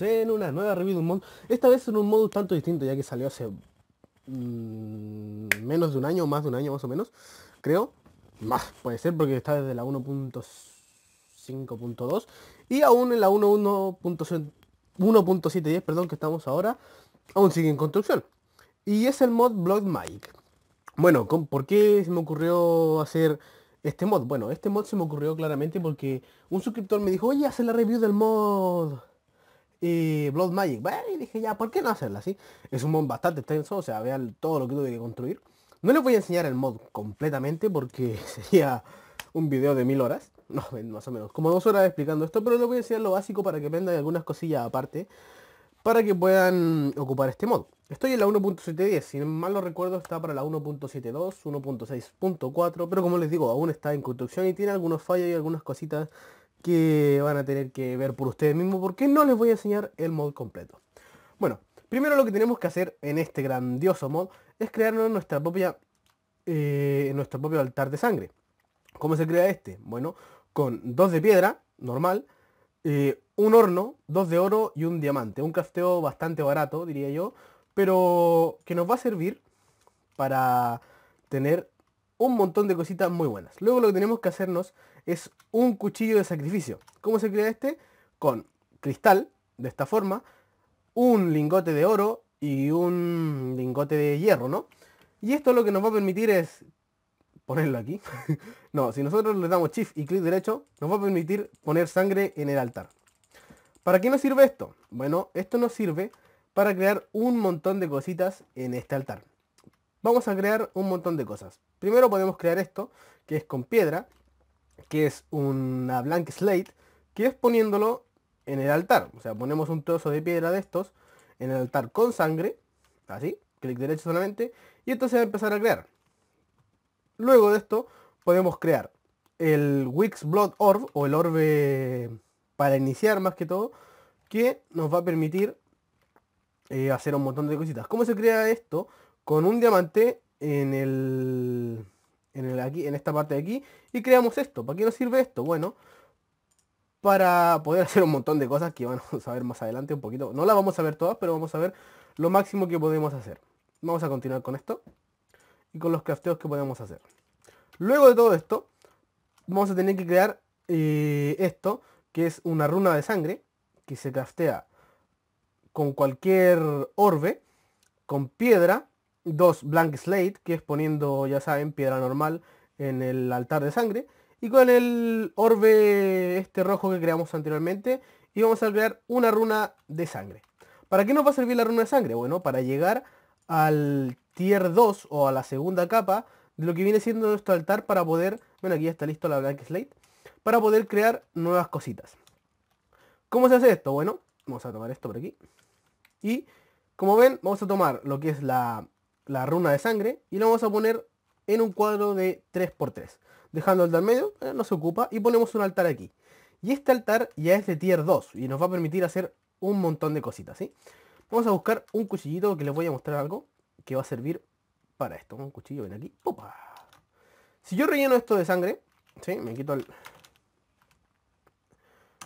en una nueva review de un mod Esta vez en un modo un tanto distinto ya que salió hace mm, menos de un año, más de un año más o menos Creo, más puede ser porque está desde la 1.5.2 Y aún en la 1.710, perdón, que estamos ahora, aún sigue en construcción Y es el mod Blood Mike Bueno, con, ¿por qué se me ocurrió hacer este mod. Bueno, este mod se me ocurrió claramente porque un suscriptor me dijo, oye, hace la review del mod y Blood Magic. y dije, ya, ¿por qué no hacerla así? Es un mod bastante extenso, o sea, vean todo lo que tuve que construir. No les voy a enseñar el mod completamente porque sería un video de mil horas. No, más o menos, como dos horas explicando esto, pero les voy a enseñar lo básico para que aprendan algunas cosillas aparte para que puedan ocupar este mod. Estoy en la 1.710, si mal no recuerdo está para la 1.72, 1.6.4, pero como les digo, aún está en construcción y tiene algunos fallos y algunas cositas que van a tener que ver por ustedes mismos porque no les voy a enseñar el mod completo. Bueno, primero lo que tenemos que hacer en este grandioso mod es crearnos nuestra propia, eh, nuestro propio altar de sangre. ¿Cómo se crea este? Bueno, con dos de piedra, normal, eh, un horno, dos de oro y un diamante. Un casteo bastante barato, diría yo, pero que nos va a servir para tener un montón de cositas muy buenas. Luego lo que tenemos que hacernos es un cuchillo de sacrificio. ¿Cómo se crea este? Con cristal, de esta forma, un lingote de oro y un lingote de hierro, ¿no? Y esto lo que nos va a permitir es ponerlo aquí. no, si nosotros le damos shift y clic derecho, nos va a permitir poner sangre en el altar. ¿Para qué nos sirve esto? Bueno, esto nos sirve para crear un montón de cositas en este altar. Vamos a crear un montón de cosas. Primero podemos crear esto, que es con piedra, que es una blank slate, que es poniéndolo en el altar. O sea, ponemos un trozo de piedra de estos en el altar con sangre, así, clic derecho solamente, y esto se va a empezar a crear. Luego de esto podemos crear el Wix Blood Orb, o el orbe para iniciar más que todo, que nos va a permitir eh, hacer un montón de cositas. ¿Cómo se crea esto? Con un diamante en el en, aquí, en esta parte de aquí y creamos esto. ¿Para qué nos sirve esto? Bueno, para poder hacer un montón de cosas que vamos a ver más adelante un poquito. No la vamos a ver todas, pero vamos a ver lo máximo que podemos hacer. Vamos a continuar con esto y con los crafteos que podemos hacer. Luego de todo esto, vamos a tener que crear eh, esto, que es una runa de sangre, que se craftea con cualquier orbe, con piedra dos Blank Slate, que es poniendo, ya saben, piedra normal en el altar de sangre. Y con el orbe este rojo que creamos anteriormente, y vamos a crear una runa de sangre. ¿Para qué nos va a servir la runa de sangre? Bueno, para llegar al tier 2 o a la segunda capa de lo que viene siendo nuestro altar para poder, bueno aquí ya está listo la Blank Slate, para poder crear nuevas cositas. ¿Cómo se hace esto? Bueno, vamos a tomar esto por aquí. Y como ven, vamos a tomar lo que es la la runa de sangre y lo vamos a poner en un cuadro de 3x3. Dejando el del medio, eh, no se ocupa, y ponemos un altar aquí. Y este altar ya es de tier 2 y nos va a permitir hacer un montón de cositas, ¿sí? Vamos a buscar un cuchillito que les voy a mostrar algo que va a servir para esto. Un cuchillo, ven aquí. Si yo relleno esto de sangre, ¿sí? Me quito el...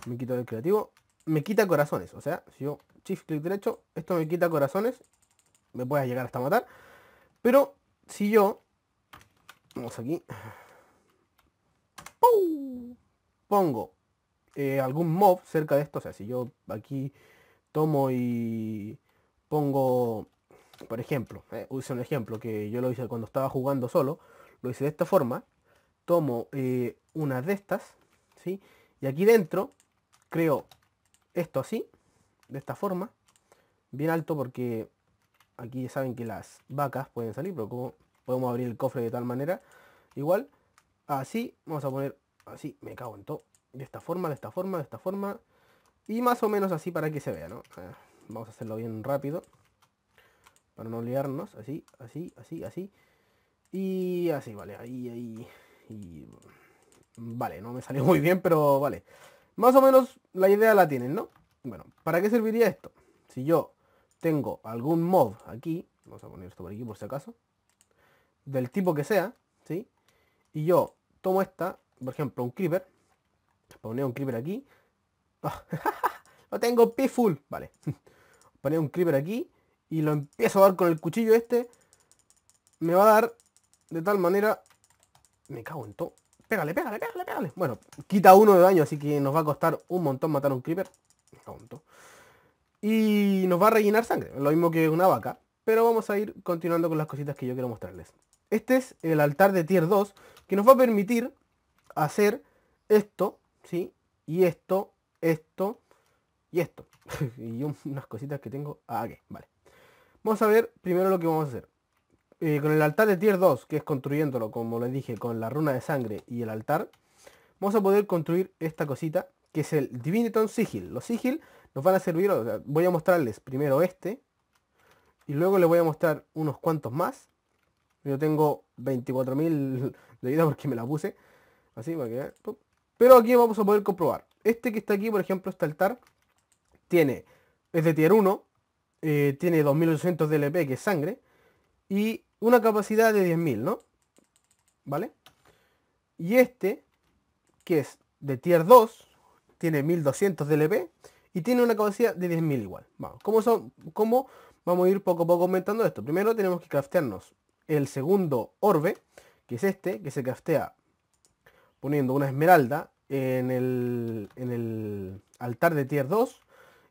Me quito el creativo. Me quita corazones, o sea, si yo shift clic derecho, esto me quita corazones. Me puede llegar hasta matar. Pero si yo, vamos aquí, pongo eh, algún mob cerca de esto, o sea, si yo aquí tomo y pongo, por ejemplo, hice eh, un ejemplo que yo lo hice cuando estaba jugando solo, lo hice de esta forma, tomo eh, una de estas, ¿sí? Y aquí dentro creo esto así, de esta forma, bien alto porque aquí ya saben que las vacas pueden salir, pero como podemos abrir el cofre de tal manera, igual, así, vamos a poner así, me cago en todo, de esta forma, de esta forma, de esta forma, y más o menos así para que se vea, ¿no? vamos a hacerlo bien rápido, para no liarnos, así, así, así, así, y así, vale, ahí, ahí, Vale, no me salió muy bien, pero vale. Más o menos la idea la tienen, ¿no? Bueno, ¿para qué serviría esto? Si yo tengo algún mod aquí, vamos a poner esto por aquí por si acaso, del tipo que sea, ¿sí? Y yo tomo esta, por ejemplo, un creeper, Pone un creeper aquí, ¡Ah! lo tengo peaceful vale, pone un creeper aquí y lo empiezo a dar con el cuchillo este, me va a dar de tal manera, me cago en todo, pégale, pégale, pégale, pégale, bueno, quita uno de daño, así que nos va a costar un montón matar un creeper, me cago en todo y nos va a rellenar sangre, lo mismo que una vaca, pero vamos a ir continuando con las cositas que yo quiero mostrarles. Este es el altar de tier 2 que nos va a permitir hacer esto, ¿sí? Y esto, esto y esto. y unas cositas que tengo ah, aquí, vale. Vamos a ver primero lo que vamos a hacer. Eh, con el altar de tier 2, que es construyéndolo, como les dije, con la runa de sangre y el altar, vamos a poder construir esta cosita, que es el Diviniton Sigil. Los Sigil nos van a servir, voy a mostrarles primero este y luego les voy a mostrar unos cuantos más. Yo tengo 24.000 de vida porque me la puse. Así, para que... Pero aquí vamos a poder comprobar. Este que está aquí, por ejemplo, este altar, tiene, es de tier 1, eh, tiene 2800 DLP, que es sangre, y una capacidad de 10.000, ¿no? ¿Vale? Y este, que es de tier 2, tiene 1200 de LP, y tiene una capacidad de 10.000 igual. Vamos, ¿cómo, son, ¿cómo vamos a ir poco a poco aumentando esto? Primero tenemos que craftearnos el segundo orbe, que es este, que se craftea poniendo una esmeralda en el, altar de tier 2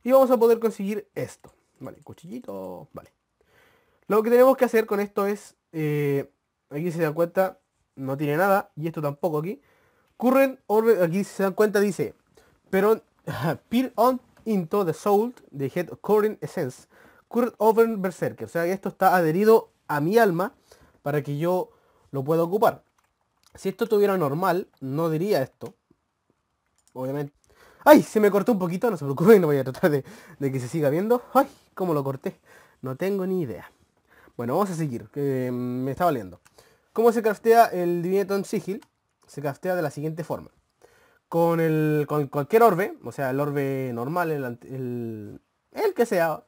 y vamos a poder conseguir esto. Vale, cuchillito, vale. Lo que tenemos que hacer con esto es, eh, aquí se dan cuenta, no tiene nada, y esto tampoco aquí. Current Orbe, aquí se dan cuenta, dice, pero on into the soul, the head current essence, current over berserker. O sea esto está adherido a mi alma para que yo lo pueda ocupar. Si esto tuviera normal, no diría esto. Obviamente. ¡Ay! Se me cortó un poquito, no se preocupen, no voy a tratar de, que se siga viendo. ¡Ay! ¿Cómo lo corté? No tengo ni idea. Bueno, vamos a seguir, que mm, me está valiendo. ¿Cómo se craftea el Divineton Sigil? Se craftea de la siguiente forma con, el, con cualquier orbe, o sea, el orbe normal, el, el que sea,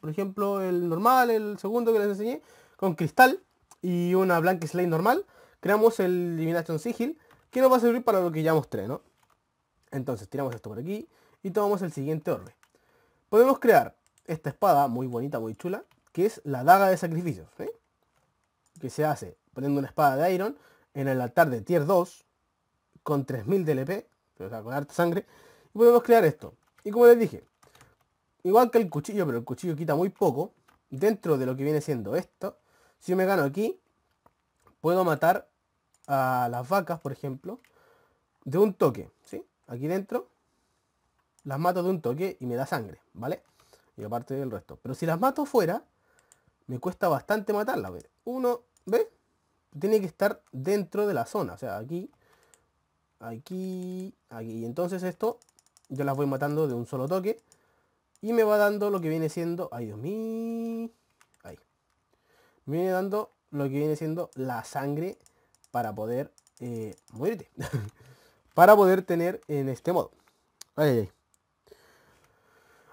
por ejemplo, el normal, el segundo que les enseñé, con cristal y una blanca slate normal, creamos el Elimination Sigil, que nos va a servir para lo que ya mostré, ¿no? Entonces, tiramos esto por aquí y tomamos el siguiente orbe. Podemos crear esta espada, muy bonita, muy chula, que es la daga de sacrificios, ¿eh? que se hace poniendo una espada de iron en el altar de tier 2, con 3000 de LP, o sea, con harta sangre, y podemos crear esto. Y como les dije, igual que el cuchillo, pero el cuchillo quita muy poco, dentro de lo que viene siendo esto, si yo me gano aquí, puedo matar a las vacas, por ejemplo, de un toque, ¿sí? Aquí dentro, las mato de un toque y me da sangre, ¿vale? Y aparte del resto. Pero si las mato fuera, me cuesta bastante matarlas, ver Uno, ¿ve? Tiene que estar dentro de la zona, o sea, aquí aquí, aquí. Y entonces esto yo las voy matando de un solo toque. Y me va dando lo que viene siendo... ¡Ay, Dios mío! Ahí. Me viene dando lo que viene siendo la sangre para poder eh, para poder tener en este modo.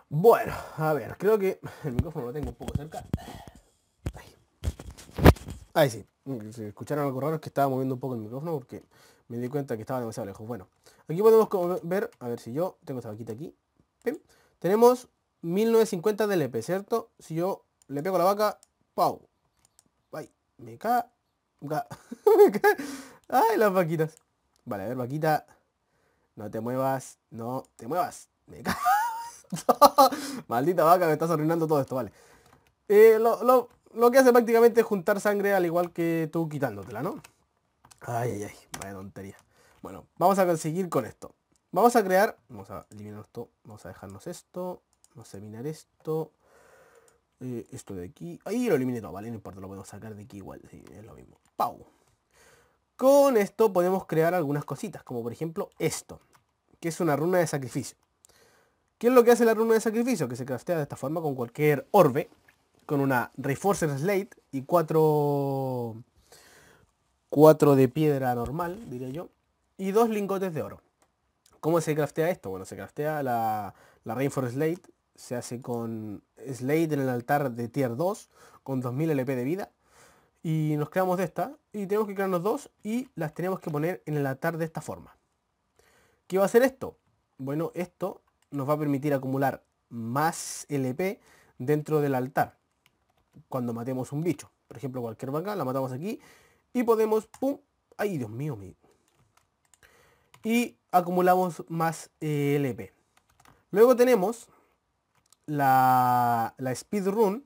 Bueno, a ver, creo que el micrófono lo tengo un poco cerca. Ahí, sí. Mm, si escucharon algo raro que estaba moviendo un poco el micrófono porque me di cuenta que estaba demasiado lejos. Bueno, aquí podemos ver, a ver si yo tengo esta vaquita aquí. Tenemos 1950 de LP, ¿cierto? Si yo le pego la vaca, ¡pau! ¡Ay! Me cae. Ca... ¡Ay, las vaquitas! Vale, a ver, vaquita. No te muevas. No te muevas. Me ca... Maldita vaca, me estás arruinando todo esto, vale. Eh, lo, lo que hace prácticamente es juntar sangre al igual que tú quitándotela, ¿no? Ay, ay, ay, vaya tontería. Bueno, vamos a conseguir con esto. Vamos a crear, vamos a eliminar esto, vamos a dejarnos esto, vamos a eliminar esto, eh, esto de aquí. Ahí lo eliminé todo, ¿vale? No importa, lo podemos sacar de aquí igual, es lo mismo. ¡Pau! Con esto podemos crear algunas cositas, como por ejemplo esto, que es una runa de sacrificio. ¿Qué es lo que hace la runa de sacrificio? Que se craftea de esta forma con cualquier orbe, con una Reforcer Slate y cuatro 4 de piedra normal, diría yo, y dos lingotes de oro. ¿Cómo se craftea esto? Bueno, se craftea la, la Rainforest Slate, se hace con Slate en el altar de tier 2, con 2000 LP de vida, y nos quedamos de esta, y tenemos que crearnos dos, y las tenemos que poner en el altar de esta forma. ¿Qué va a hacer esto? Bueno, esto nos va a permitir acumular más LP dentro del altar, cuando matemos un bicho. Por ejemplo, cualquier vaca, la matamos aquí y podemos, pum, ay Dios mío, mi. Y acumulamos más eh, LP. Luego tenemos la, la run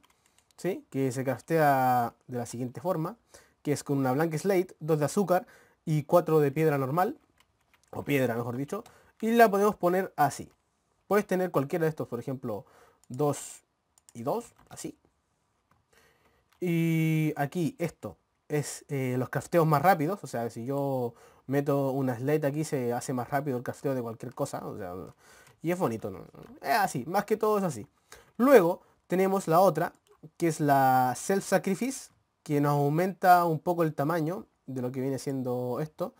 ¿sí? que se castea de la siguiente forma, que es con una blanca slate, dos de azúcar y cuatro de piedra normal, o piedra mejor dicho, y la podemos poner así. Puedes tener cualquiera de estos, por ejemplo, Dos y dos, así. Y aquí esto, es eh, los crafteos más rápidos, o sea, si yo meto una slate aquí se hace más rápido el crafteo de cualquier cosa, o sea, y es bonito, ¿no? Es así, más que todo es así. Luego tenemos la otra, que es la Self Sacrifice, que nos aumenta un poco el tamaño de lo que viene siendo esto.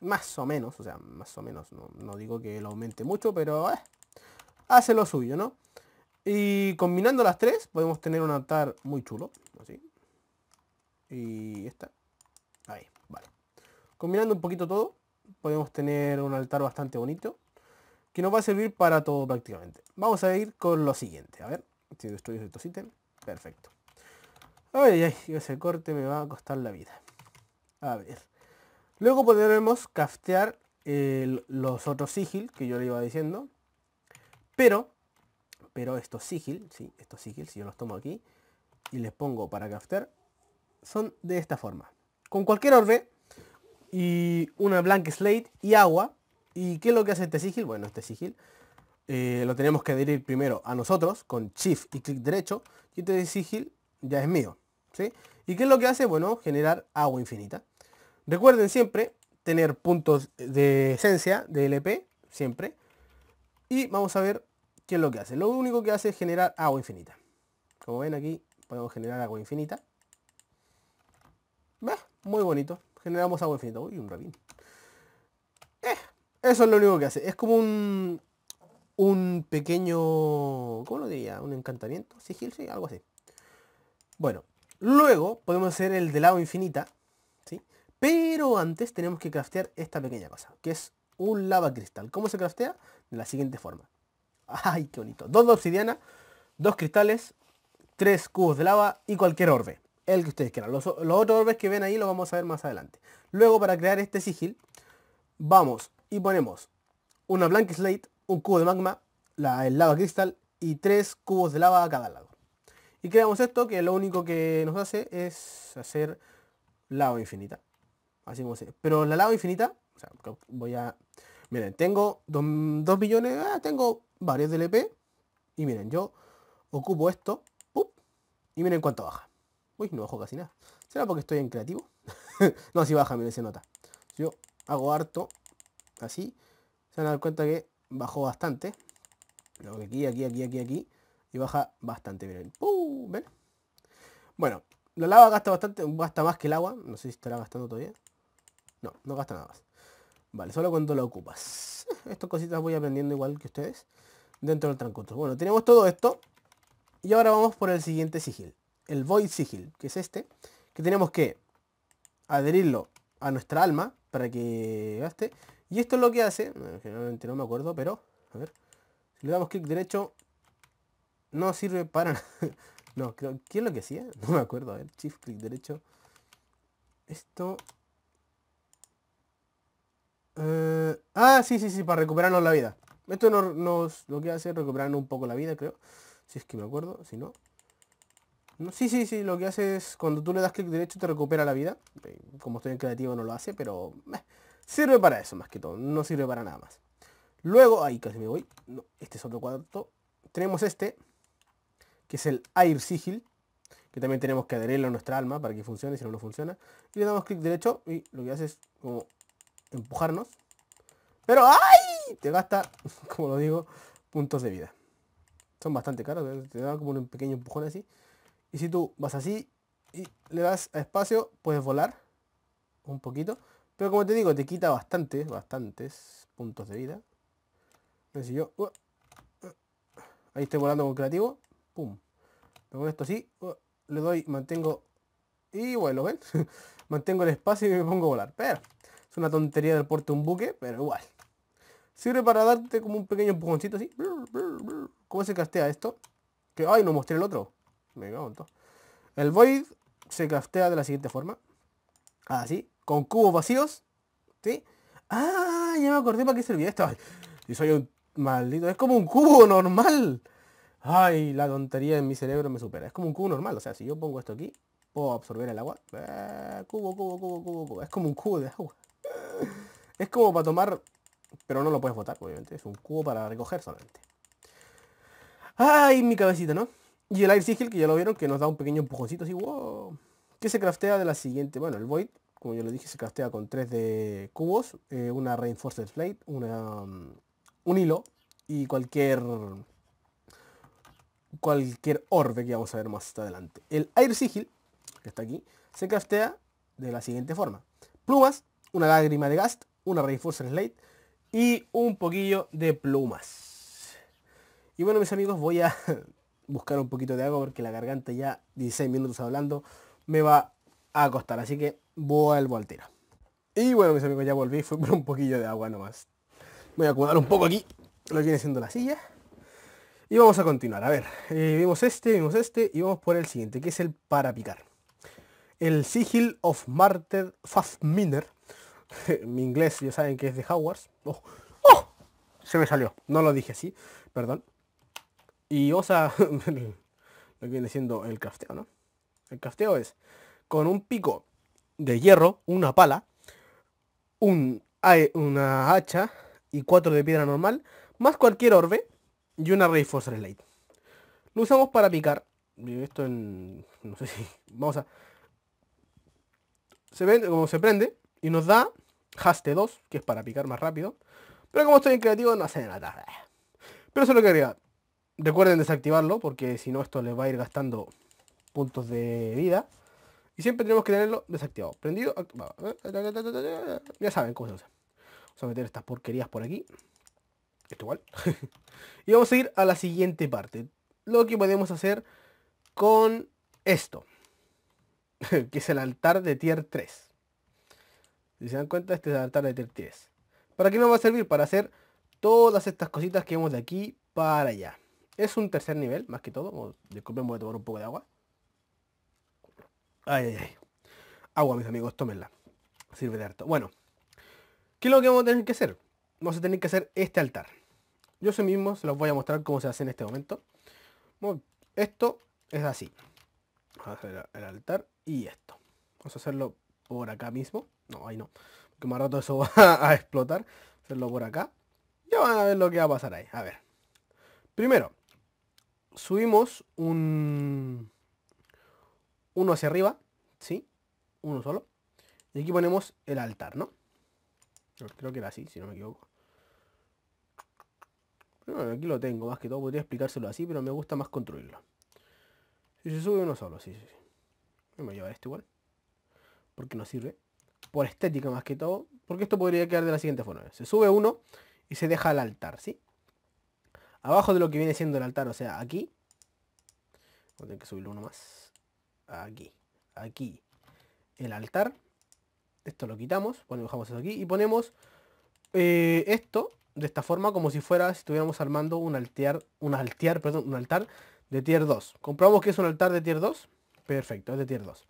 Más o menos, o sea, más o menos, no, no digo que lo aumente mucho, pero eh, hace lo suyo, ¿no? Y combinando las tres podemos tener un altar muy chulo. Así. Y esta. Ahí, vale. Combinando un poquito todo, podemos tener un altar bastante bonito. Que nos va a servir para todo prácticamente. Vamos a ir con lo siguiente. A ver, si destruyes estos ítems. Perfecto. Ay, ay, ese corte me va a costar la vida. A ver. Luego podremos castear los otros sigil, que yo le iba diciendo. Pero pero estos sigil, ¿sí? estos sigil, si yo los tomo aquí y les pongo para craftear, son de esta forma. Con cualquier orbe y una blank slate y agua. ¿Y qué es lo que hace este sigil? Bueno, este sigil eh, lo tenemos que adherir primero a nosotros con shift y clic derecho y este sigil ya es mío. ¿sí? ¿Y qué es lo que hace? Bueno, generar agua infinita. Recuerden siempre tener puntos de esencia de LP, siempre. Y vamos a ver ¿Qué es lo que hace? Lo único que hace es generar agua infinita. Como ven aquí, podemos generar agua infinita. ¿Ves? muy bonito. Generamos agua infinita. Uy, un rabín. Eh, eso es lo único que hace. Es como un, un pequeño... ¿Cómo lo diría? ¿Un encantamiento? ¿Sigil? algo así. Bueno, luego podemos hacer el de agua infinita. ¿sí? Pero antes tenemos que craftear esta pequeña cosa, que es un lava cristal. ¿Cómo se craftea? De la siguiente forma. ¡Ay, qué bonito! Dos de obsidiana, dos cristales, tres cubos de lava y cualquier orbe. El que ustedes quieran. Los, otros orbes que ven ahí los vamos a ver más adelante. Luego, para crear este sigil, vamos y ponemos una blank slate, un cubo de magma, la, el lava cristal y tres cubos de lava a cada lado. Y creamos esto que lo único que nos hace es hacer lava infinita. Así como se. Pero la lava infinita, o sea, voy a Miren, tengo 2 millones, ah, tengo varios del e Y miren, yo ocupo esto. Y miren cuánto baja. Uy, no bajo casi nada. ¿Será porque estoy en creativo? no, si baja, miren, se nota. yo hago harto así, se van a dar cuenta que bajó bastante. Aquí, aquí, aquí, aquí, aquí. Y baja bastante, miren. Bueno, la lava gasta bastante, gasta más que el agua. No sé si estará gastando todavía. No, no gasta nada más. Vale, solo cuando lo ocupas. Estas cositas voy aprendiendo igual que ustedes dentro del transcurso. Bueno, tenemos todo esto. Y ahora vamos por el siguiente sigil. El Void Sigil, que es este. Que tenemos que adherirlo a nuestra alma para que gaste. Y esto es lo que hace. generalmente no me acuerdo, pero... A ver. Si le damos clic derecho... No sirve para no, creo... ¿Qué es lo que hacía? No me acuerdo. A ver, shift clic derecho. Esto eh, ah, sí, sí, sí, para recuperarnos la vida. Esto nos, lo que hace es recuperarnos un poco la vida, creo. Si es que me acuerdo, si no. no sí, sí, sí, lo que hace es cuando tú le das clic derecho te recupera la vida. Eh, como estoy en creativo no lo hace, pero eh, sirve para eso más que todo, no sirve para nada más. Luego, ahí casi me voy. este es otro cuarto. Tenemos este, que es el Air Sigil, que también tenemos que adherirlo a nuestra alma para que funcione, si no, no funciona. Y le damos clic derecho y lo que hace es como empujarnos. Pero ¡ay! Te gasta, como lo digo, puntos de vida. Son bastante caros, ¿eh? te da como un pequeño empujón así. Y si tú vas así y le das a espacio, puedes volar un poquito. Pero como te digo, te quita bastantes, bastantes puntos de vida. Entonces yo... Uh, uh, ahí estoy volando con creativo. Pum. esto así. Uh, le doy, mantengo... Y bueno, ¿ven? mantengo el espacio y me pongo a volar. Pero es una tontería del porte un buque, pero igual. Sirve para darte como un pequeño empujoncito así. ¿Cómo se castea esto? Que, ay, no mostré el otro. Me cago todo. El Void se castea de la siguiente forma. Así, ah, con cubos vacíos. ¿Sí? Ah, ya me acordé para qué servía esto. y soy un maldito. Es como un cubo normal. Ay, la tontería en mi cerebro me supera. Es como un cubo normal. O sea, si yo pongo esto aquí, puedo absorber el agua. Eh, cubo, cubo, cubo, cubo. Es como un cubo de agua. Es como para tomar, pero no lo puedes botar, obviamente. Es un cubo para recoger solamente. ¡Ay, mi cabecita, ¿no? Y el Air Sigil, que ya lo vieron, que nos da un pequeño empujoncito así, wow. Que se craftea de la siguiente, bueno, el Void, como yo le dije, se craftea con 3 de cubos, eh, una Reinforced Plate, una, mm, un hilo y cualquier cualquier orbe que vamos a ver más adelante. El Air Sigil, que está aquí, se craftea de la siguiente forma. Plumas, una lágrima de Gast, una Reinforcer Slate y un poquillo de plumas. Y bueno, mis amigos, voy a buscar un poquito de agua porque la garganta ya 16 minutos hablando me va a costar, así que voy al tiro. Y bueno, mis amigos, ya volví, fue por un poquillo de agua nomás. Voy a acomodar un poco aquí lo que viene siendo la silla. Y vamos a continuar. A ver, eh, vimos este, vimos este y vamos por el siguiente, que es el para picar. El Sigil of Martyr Fafminer mi inglés ya saben que es de Hogwarts. Oh, oh, se me salió, no lo dije así, perdón. Y osa lo que viene siendo el crafteo, ¿no? El crafteo es con un pico de hierro, una pala, un, una hacha y cuatro de piedra normal, más cualquier orbe y una reinforcer Slate. Lo usamos para picar. Esto en... no sé si... Vamos a... Se vende como se prende y nos da Haste 2, que es para picar más rápido. Pero como estoy en creativo, no hace nada. Pero eso es lo que quería. Recuerden desactivarlo, porque si no esto les va a ir gastando puntos de vida. Y siempre tenemos que tenerlo desactivado. Prendido, Ya saben cómo se usa. Vamos a meter estas porquerías por aquí. Esto igual. y vamos a ir a la siguiente parte. Lo que podemos hacer con esto. que es el altar de tier 3. Si se dan cuenta, este es el altar de terties ¿Para qué nos va a servir? Para hacer todas estas cositas que vemos de aquí para allá. Es un tercer nivel, más que todo. Disculpen, voy a tomar un poco de agua. Ay, ay, Agua, mis amigos, tómenla. Sirve de harto. Bueno, ¿qué es lo que vamos a tener que hacer? Vamos a tener que hacer este altar. Yo sí mismo se los voy a mostrar cómo se hace en este momento. esto es así. Vamos a hacer el altar y esto. Vamos a hacerlo por acá mismo. No, ahí no. Porque más rato eso va a explotar. Hacerlo por acá. Ya van a ver lo que va a pasar ahí. A ver. Primero, subimos un... Uno hacia arriba, ¿sí? Uno solo. Y aquí ponemos el altar, ¿no? Creo que era así, si no me equivoco. Bueno, aquí lo tengo, más que todo podría explicárselo así, pero me gusta más construirlo. Si se sube uno solo, sí, sí, sí. Me a llevar este igual. Porque no sirve por estética más que todo, porque esto podría quedar de la siguiente forma. Se sube uno y se deja el altar, ¿sí? Abajo de lo que viene siendo el altar, o sea, aquí. Voy que subir uno más. Aquí, aquí. El altar. Esto lo quitamos, ponemos dejamos eso aquí y ponemos eh, esto de esta forma como si fuera, si estuviéramos armando un altar, un perdón, un altar de tier 2. Comprobamos que es un altar de tier 2. Perfecto, es de tier 2.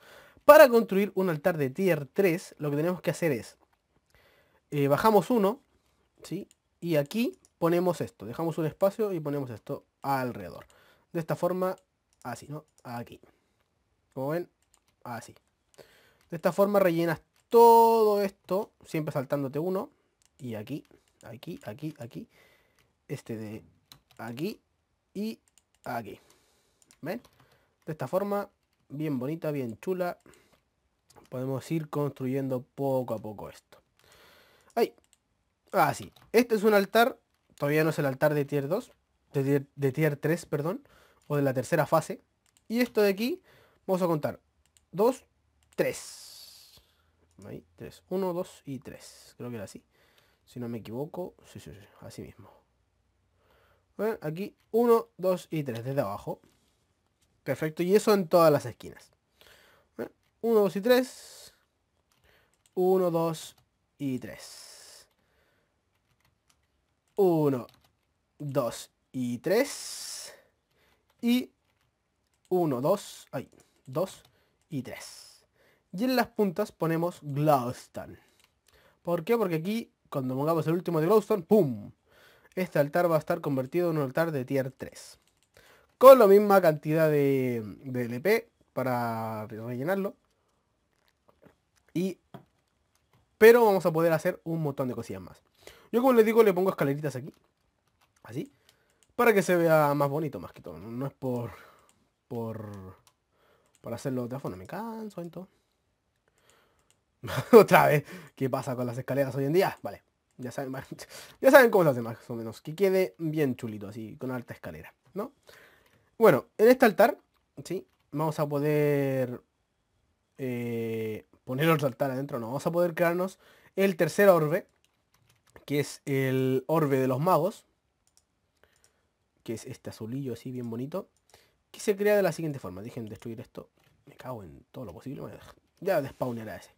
Para construir un altar de tier 3, lo que tenemos que hacer es, eh, bajamos uno, ¿sí? Y aquí ponemos esto, dejamos un espacio y ponemos esto alrededor. De esta forma, así, ¿no? Aquí. Como ven, así. De esta forma rellenas todo esto, siempre saltándote uno. Y aquí, aquí, aquí, aquí. Este de aquí y aquí. ¿Ven? De esta forma, bien bonita, bien chula podemos ir construyendo poco a poco esto. Ahí Ah, sí. Este es un altar, todavía no es el altar de tier 2, de tier, de tier 3, perdón, o de la tercera fase. Y esto de aquí, vamos a contar. 2, 3. Ahí, 3. 1, 2 y 3. Creo que era así. Si no me equivoco, sí, sí, sí, así mismo. Bueno, aquí 1, 2 y 3, desde abajo. Perfecto, y eso en todas las esquinas. 1, 2 y 3. 1, 2 y 3. 1, 2 y 3. Y 1, 2, ay, 2 y 3. Y en las puntas ponemos glowstone. ¿Por qué? Porque aquí, cuando pongamos el último de glowstone, ¡pum! Este altar va a estar convertido en un altar de tier 3. Con la misma cantidad de, de LP para rellenarlo. Y, pero vamos a poder hacer un montón de cosillas más. Yo como les digo, le pongo escaleritas aquí. Así. Para que se vea más bonito, más que todo. No es por... Por... Para hacerlo de otra forma. Me canso, en todo otra vez. ¿Qué pasa con las escaleras hoy en día? Vale. Ya saben, ya saben cómo se hace más o menos. Que quede bien chulito, así, con alta escalera, ¿no? Bueno, en este altar, ¿sí? Vamos a poder eh, poner otro altar adentro, no. Vamos a poder crearnos el tercer orbe, que es el orbe de los magos, que es este azulillo así bien bonito, que se crea de la siguiente forma. Dejen destruir esto. Me cago en todo lo posible. Ya despawnera ese.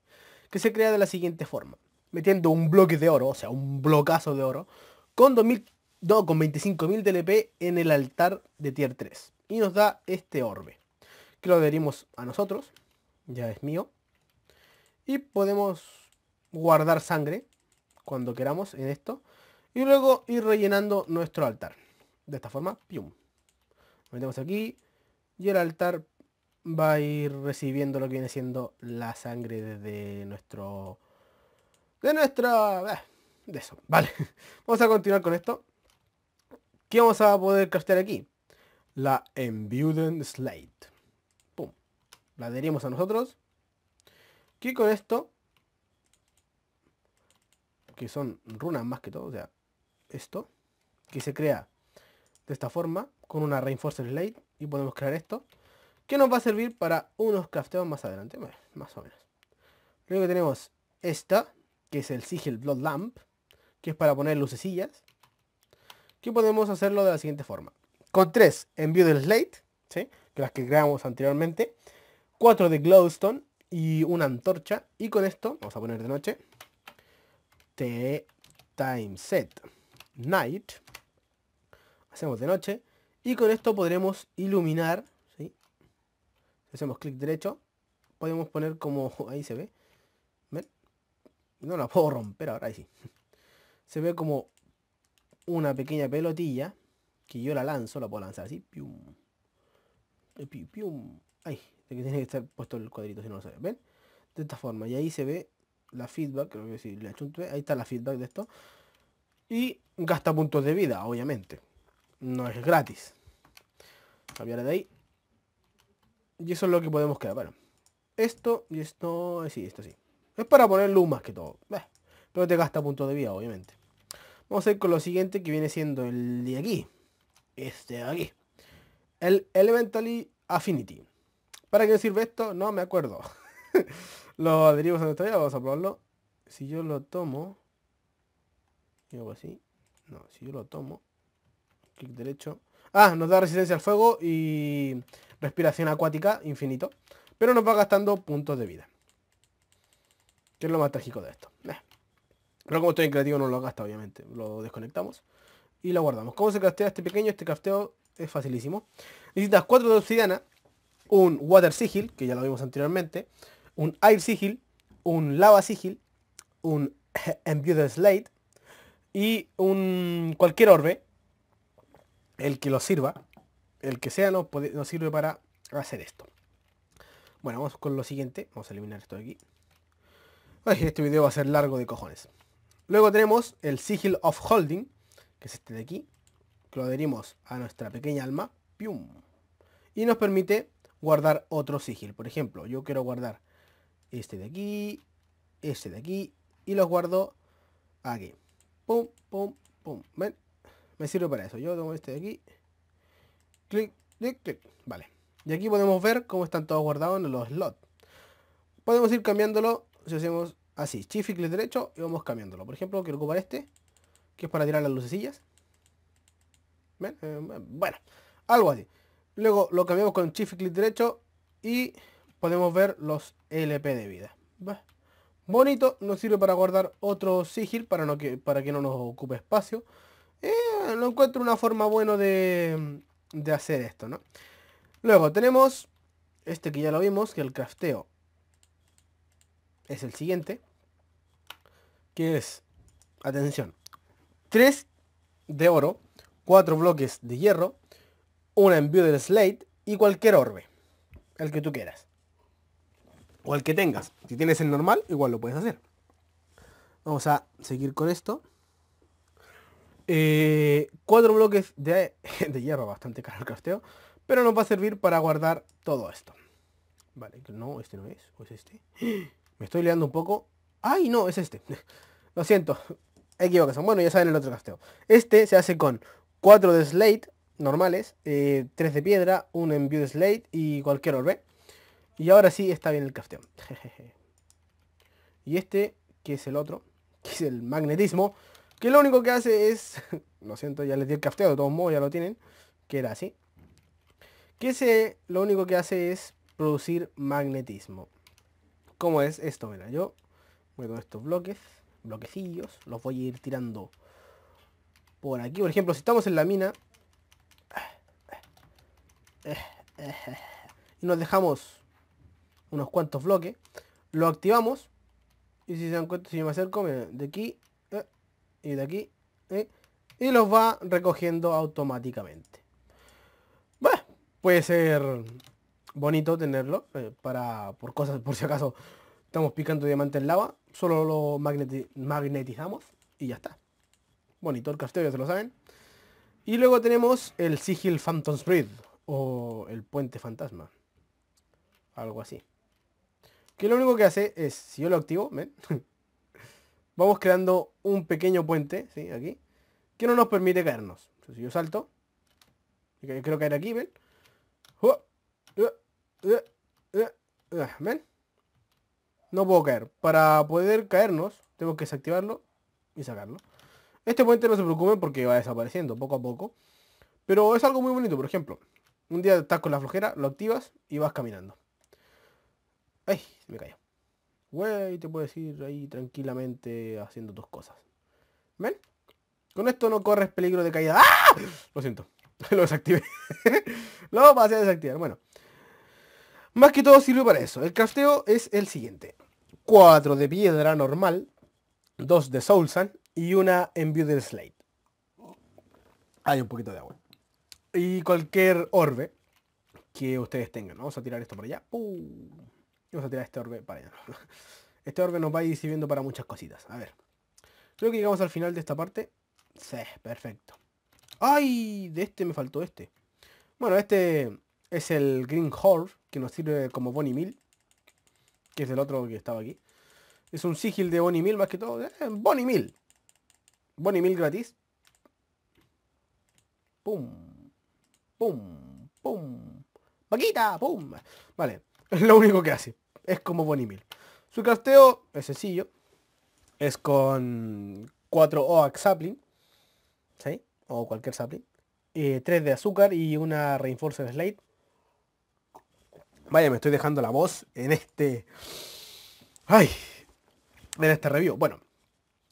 Que se crea de la siguiente forma. Metiendo un bloque de oro, o sea, un blocazo de oro, con 2000, no, con 25.000 DLP en el altar de tier 3. Y nos da este orbe. Que lo adherimos a nosotros ya es mío. Y podemos guardar sangre cuando queramos en esto. Y luego ir rellenando nuestro altar. De esta forma, pium. Lo metemos aquí. Y el altar va a ir recibiendo lo que viene siendo la sangre desde nuestro... De nuestra... Eh, de eso, vale. Vamos a continuar con esto. ¿Qué vamos a poder castear aquí? La Embueden Slate la adherimos a nosotros. Que con esto, que son runas más que todo, o sea, esto, que se crea de esta forma, con una Reinforcer Slate, y podemos crear esto, que nos va a servir para unos crafteos más adelante, bueno, más o menos. Luego tenemos esta, que es el Sigil Blood Lamp, que es para poner lucecillas, que podemos hacerlo de la siguiente forma. Con tres envío del Slate, que las que creamos anteriormente, 4 de glowstone y una antorcha. Y con esto, vamos a poner de noche, T time set night. Hacemos de noche. Y con esto podremos iluminar, Si hacemos clic derecho, podemos poner como, ahí se ve. ¿Ven? No la puedo romper ahora, ahí sí. Se ve como una pequeña pelotilla que yo la lanzo, la puedo lanzar así, pium, que tiene que estar puesto el cuadrito si no lo sabes, ¿ven? De esta forma, y ahí se ve la feedback, ahí está la feedback de esto. Y gasta puntos de vida, obviamente. No es gratis. Cambiar de ahí. Y eso es lo que podemos quedar bueno. Esto y esto, sí, esto sí. Es para poner más que todo. Pero te gasta puntos de vida, obviamente. Vamos a ir con lo siguiente que viene siendo el de aquí. Este de aquí. El Elementally Affinity. ¿Para qué sirve esto? No me acuerdo. lo adherimos a nuestra vida, vamos a probarlo. Si yo lo tomo, y hago así. No, si yo lo tomo, clic derecho. Ah, nos da resistencia al fuego y respiración acuática infinito. Pero nos va gastando puntos de vida. Que es lo más trágico de esto. Eh. Pero como estoy en creativo no lo gasta, obviamente. Lo desconectamos y lo guardamos. ¿Cómo se castea este pequeño? Este crafteo es facilísimo. Necesitas 4 de obsidiana, un Water Sigil, que ya lo vimos anteriormente, un Air Sigil, un Lava Sigil, un Ember Slate y un cualquier orbe, el que lo sirva, el que sea, nos, sirve para hacer esto. Bueno, vamos con lo siguiente. Vamos a eliminar esto de aquí. este video va a ser largo de cojones. Luego tenemos el Sigil of Holding, que es este de aquí, que lo adherimos a nuestra pequeña alma. ¡Pium! Y nos permite guardar otro sigil. Por ejemplo, yo quiero guardar este de aquí, este de aquí, y los guardo aquí. Pum, pum, pum. ¿Ven? Me sirve para eso. Yo tengo este de aquí. Clic, clic, clic. Vale. Y aquí podemos ver cómo están todos guardados en los slots. Podemos ir cambiándolo si hacemos así. Shift y clic derecho y vamos cambiándolo. Por ejemplo, quiero ocupar este, que es para tirar las lucecillas. ¿Ven? Eh, bueno, algo así. Luego lo cambiamos con Shift clic derecho y podemos ver los LP de vida. Bonito, nos sirve para guardar otro sigil para, que, no nos ocupe espacio. Eh, no encuentro una forma buena de, hacer esto, Luego tenemos este que ya lo vimos, que el crafteo es el siguiente. Que es, atención, 3 de oro, 4 bloques de hierro, un envío del Slate y cualquier orbe. El que tú quieras. O el que tengas. Si tienes el normal, igual lo puedes hacer. Vamos a seguir con esto. Eh, cuatro bloques de, hierro, bastante caro el casteo Pero nos va a servir para guardar todo esto. Vale, no, este no es. ¿O este? Me estoy liando un poco. ¡Ay, no! Es este. Lo siento. Equivocación. Bueno, ya saben el otro casteo Este se hace con cuatro de slate normales, eh, tres de piedra, un beauty Slate y cualquier orbe. Y ahora sí está bien el crafteo. y este, que es el otro, que es el magnetismo, que lo único que hace es... lo siento, ya les di el crafteo, de todos modos ya lo tienen, que era así. Que ese lo único que hace es producir magnetismo. ¿Cómo es esto? Mira, yo voy con estos bloques, bloquecillos, los voy a ir tirando por aquí. Por ejemplo, si estamos en la mina, y nos dejamos unos cuantos bloques. Lo activamos. Y si se dan cuenta, si me acerco, de aquí eh, y de aquí. Eh, y los va recogiendo automáticamente. Bueno, puede ser bonito tenerlo. Eh, para por cosas, por si acaso estamos picando diamante en lava. Solo lo magnetizamos y ya está. Bonito el casteo, ya se lo saben. Y luego tenemos el Sigil Phantom Spread o el puente fantasma. Algo así. Que lo único que hace es, si yo lo activo, ¿ven? vamos creando un pequeño puente, Aquí. Que no nos permite caernos. si yo salto, yo quiero caer aquí, ¿ven? ¡Oh! ¡Oh! ¡Oh! ¿Ven? No puedo caer. Para poder caernos, tengo que desactivarlo y sacarlo. Este puente no se preocupe porque va desapareciendo poco a poco. Pero es algo muy bonito, por ejemplo. Un día estás con la flojera, lo activas y vas caminando. Ay, me cayó. Güey, te puedes ir ahí tranquilamente haciendo tus cosas. ¿Ven? Con esto no corres peligro de caída. ¡Ah! Lo siento. Lo desactivé. lo pasé a desactivar. Bueno. Más que todo sirve para eso. El crafteo es el siguiente. Cuatro de piedra normal. Dos de soulsan. Y una en Beauty Slate. Hay un poquito de agua y cualquier orbe que ustedes tengan. Vamos a tirar esto por allá. Y vamos a tirar este orbe para allá. Este orbe nos va a ir sirviendo para muchas cositas. A ver. Creo que llegamos al final de esta parte. Sí, perfecto. ¡Ay! De este me faltó este. Bueno, este es el Green Horse que nos sirve como Bonnie Mill. Que es el otro que estaba aquí. Es un sigil de Bonnie Mill más que todo. Eh, Bonnie Mill. Bonnie Mill gratis. ¡Pum! Pum, pum. Vaquita, pum. Vale, es lo único que hace. Es como Bonnie Su casteo es sencillo. Es con 4 Oak Sapling. ¿Sí? O cualquier sapling. y eh, 3 de azúcar y una Reinforcer Slate. Vaya, me estoy dejando la voz en este... ¡Ay! En este review. Bueno.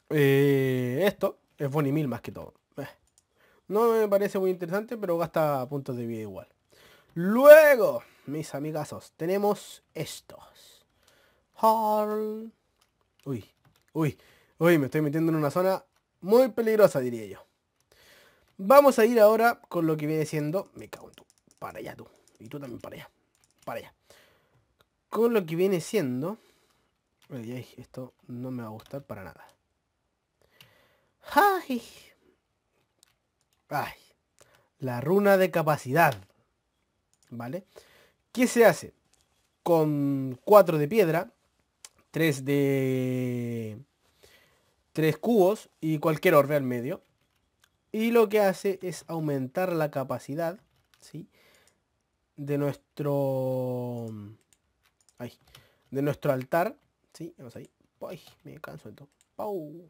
Eh, esto es Bonnie más que todo. No me parece muy interesante, pero gasta puntos de vida igual. Luego, mis amigazos, tenemos estos. Uy, uy, uy, me estoy metiendo en una zona muy peligrosa, diría yo. Vamos a ir ahora con lo que viene siendo... Me cago en tú. Para allá tú. Y tú también para allá. Para allá. Con lo que viene siendo... Esto no me va a gustar para nada. ¡Ay! Ay, la runa de capacidad. ¿Vale? ¿Qué se hace? Con 4 de piedra, 3 de... 3 cubos y cualquier orbe al medio. Y lo que hace es aumentar la capacidad, ¿sí? De nuestro... Ay, de nuestro altar, ¿sí? Vamos ahí. me canso todo ¡Pau!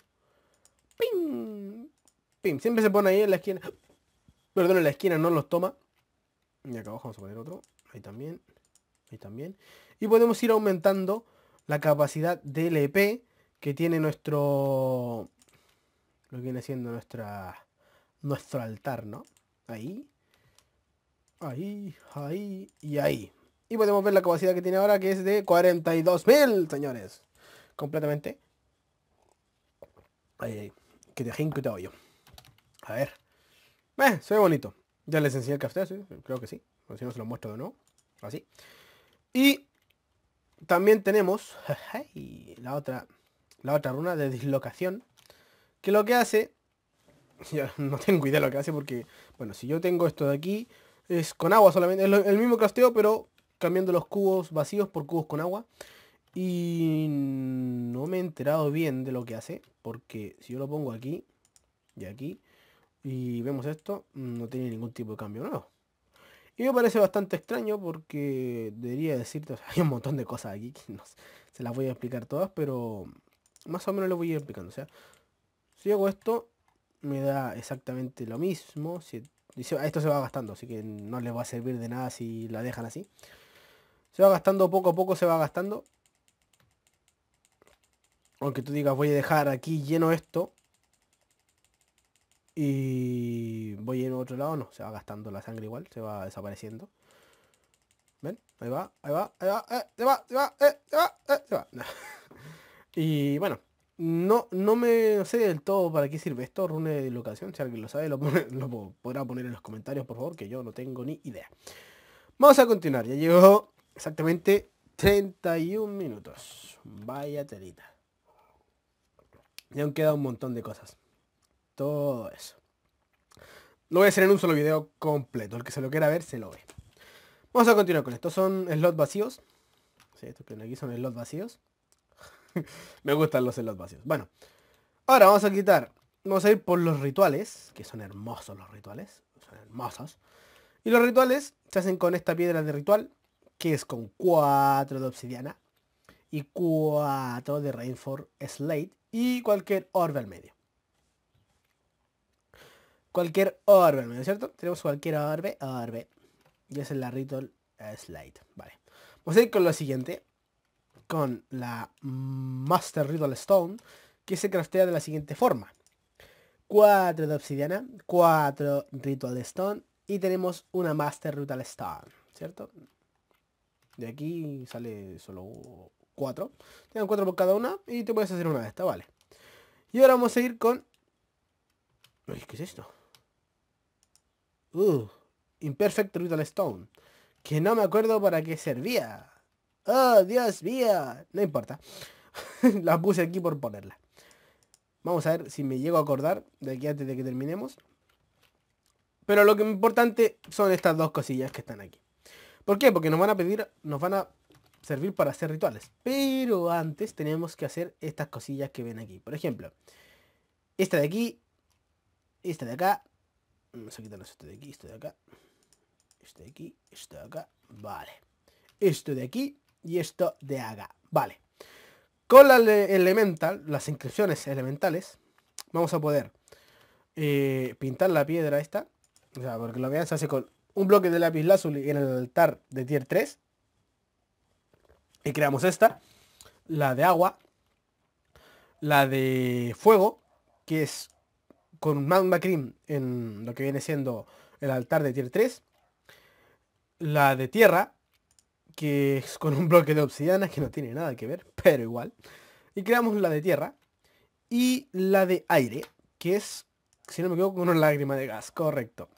¡Ping! siempre se pone ahí en la esquina. Perdón, en la esquina no los toma. Y acá abajo vamos a poner otro. Ahí también. Ahí también. Y podemos ir aumentando la capacidad del EP que tiene nuestro... Lo que viene siendo nuestra... Nuestro altar, ¿no? Ahí. Ahí, ahí y ahí. Y podemos ver la capacidad que tiene ahora que es de 42.000, señores. Completamente. Ahí, ahí. Que te jinco y te oyo a ver. Eh, se ve bonito. Ya les enseñé el café, eh, creo que sí. si no se lo muestro de nuevo. Así. Y también tenemos la otra la otra runa de dislocación. Que lo que hace... Yo no tengo idea lo que hace porque... Bueno, si yo tengo esto de aquí... Es con agua solamente. Es el mismo crafteo pero cambiando los cubos vacíos por cubos con agua. Y no me he enterado bien de lo que hace. Porque si yo lo pongo aquí y aquí, y vemos esto, mm, no tiene ningún tipo de cambio nuevo. Y me parece bastante extraño porque debería decirte, hay un montón de cosas aquí que no, se las voy a explicar todas, pero más o menos lo voy a ir explicando. O sea, si hago esto, me da exactamente lo mismo. Si, esto se va gastando, así que no les va a servir de nada si la dejan así. Se va gastando poco a poco, se va gastando. Aunque tú digas, voy a dejar aquí lleno esto, y voy en otro lado, no, se va gastando la sangre igual, se va desapareciendo. ¿Ven? Ahí va, ahí va, ahí va, eh, se va, se va, eh, va, eh, va. y bueno, no, no me sé del todo para qué sirve esto, rune de locación, si alguien lo sabe lo, podrá poner en los comentarios, por favor, que yo no tengo ni idea. Vamos a continuar, ya llegó exactamente 31 minutos. Vaya telita. Ya han quedado un montón de cosas todo eso. Lo voy a hacer en un solo video completo. El que se lo quiera ver, se lo ve. Vamos a continuar con esto. son slots vacíos. Sí, estos que aquí son slots vacíos. Me gustan los slots vacíos. Bueno. Ahora vamos a quitar. Vamos a ir por los rituales. Que son hermosos los rituales. Son hermosos. Y los rituales se hacen con esta piedra de ritual. Que es con 4 de obsidiana. Y 4 de rainforest Slate. Y cualquier orbe al medio cualquier orbe, ¿no es cierto? Tenemos cualquier orbe, orbe. Y es la Ritual Slide. Vale. Vamos a ir con lo siguiente. Con la Master Ritual Stone. Que se craftea de la siguiente forma. 4 de obsidiana, Cuatro Ritual Stone y tenemos una Master Ritual Stone, ¿cierto? De aquí sale solo Cuatro, Tengan cuatro por cada una y te puedes hacer una de estas, ¿vale? Y ahora vamos a ir con... ¿qué es esto? Uh, Imperfect Ritual Stone. Que no me acuerdo para qué servía. Oh, Dios mío. No importa. la puse aquí por ponerla. Vamos a ver si me llego a acordar de aquí antes de que terminemos. Pero lo que es importante son estas dos cosillas que están aquí. ¿Por qué? Porque nos van a pedir, nos van a servir para hacer rituales. Pero antes tenemos que hacer estas cosillas que ven aquí. Por ejemplo, esta de aquí, esta de acá Vamos a quitarnos esto de aquí, esto de acá. Esto de aquí, esto de acá. Vale. Esto de aquí y esto de acá. Vale. Con la elemental, las inscripciones elementales, vamos a poder eh, pintar la piedra esta. O sea, porque lo vean se hace con un bloque de lápiz lazuli en el altar de tier 3. Y creamos esta. La de agua. La de fuego. Que es con Magma Cream en lo que viene siendo el altar de tier 3. La de tierra, que es con un bloque de obsidiana que no tiene nada que ver, pero igual. Y creamos la de tierra. Y la de aire, que es, si no me equivoco, una lágrima de gas, correcto.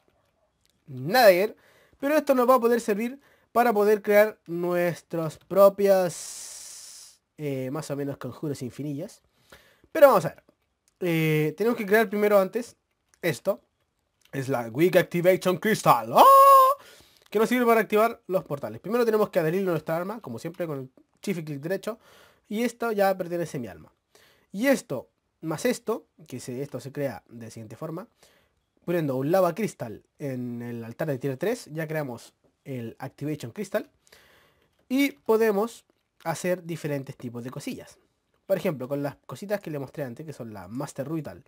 Nada de ver, pero esto nos va a poder servir para poder crear nuestras propias, eh, más o menos, conjuros infinillas. Pero vamos a ver. Eh, tenemos que crear primero antes esto. Es la Wig Activation Crystal. ¡Ah! Que nos sirve para activar los portales. Primero tenemos que adherir nuestra arma, como siempre, con el shift y clic derecho. Y esto ya pertenece a mi alma. Y esto, más esto, que se, esto se crea de la siguiente forma. Poniendo un lava cristal en el altar de tier 3, ya creamos el Activation Crystal. Y podemos hacer diferentes tipos de cosillas. Por ejemplo, con las cositas que le mostré antes, que son la Master Ritual,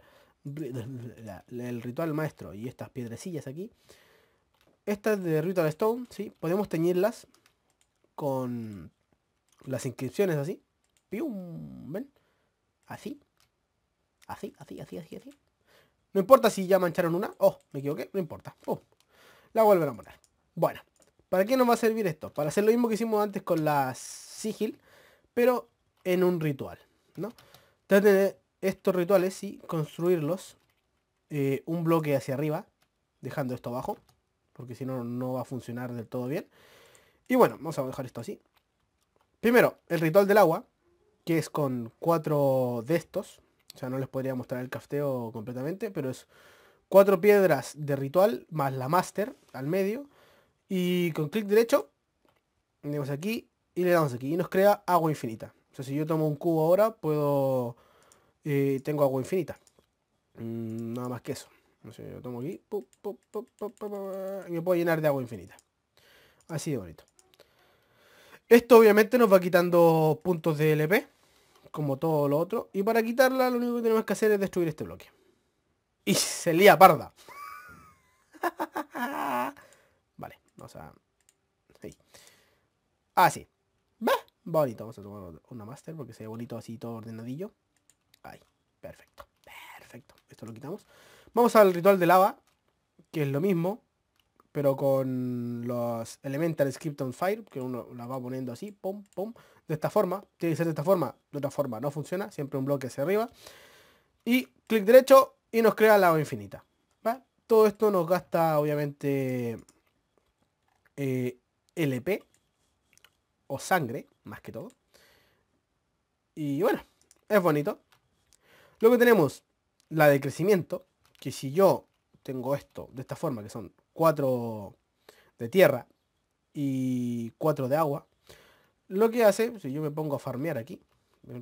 el ritual maestro y estas piedrecillas aquí, estas de Ritual Stone, ¿sí? podemos teñirlas con las inscripciones así. ¡Pium! ¿Ven? Así. Así, así, así, así, así. No importa si ya mancharon una. Oh, me equivoqué. No importa. la vuelven a poner. Bueno, ¿para qué nos va a servir esto? Para hacer lo mismo que hicimos antes con la sigil, pero en un ritual. ¿no? Traten de estos rituales y construirlos eh, un bloque hacia arriba, dejando esto abajo, porque si no, no va a funcionar del todo bien. Y bueno, vamos a dejar esto así. Primero, el ritual del agua, que es con cuatro de estos. O sea, no les podría mostrar el cafteo completamente, pero es cuatro piedras de ritual más la master al medio. Y con clic derecho, Venimos aquí y le damos aquí y nos crea agua infinita. O sea, si yo tomo un cubo ahora, puedo... Eh, tengo agua infinita. Mm, nada más que eso. O sea, yo tomo aquí. y me puedo llenar de agua infinita. Así de bonito. Esto obviamente nos va quitando puntos de LP. Como todo lo otro. Y para quitarla lo único que tenemos que hacer es destruir este bloque. Y se lía parda. vale, vamos a... Así. Ah, Bonito, vamos a tomar una master porque se ve bonito así todo ordenadillo. Ahí, perfecto, perfecto. Esto lo quitamos. Vamos al ritual de lava, que es lo mismo, pero con los Elemental Script on Fire, que uno la va poniendo así, pum, pum, de esta forma. Tiene que ser de esta forma, de otra forma no funciona, siempre un bloque hacia arriba. Y clic derecho y nos crea lava infinita. Todo esto nos gasta, obviamente, eh, LP o sangre más que todo. Y bueno, es bonito. Luego tenemos la de crecimiento, que si yo tengo esto de esta forma, que son cuatro de tierra y cuatro de agua, lo que hace, si yo me pongo a farmear aquí,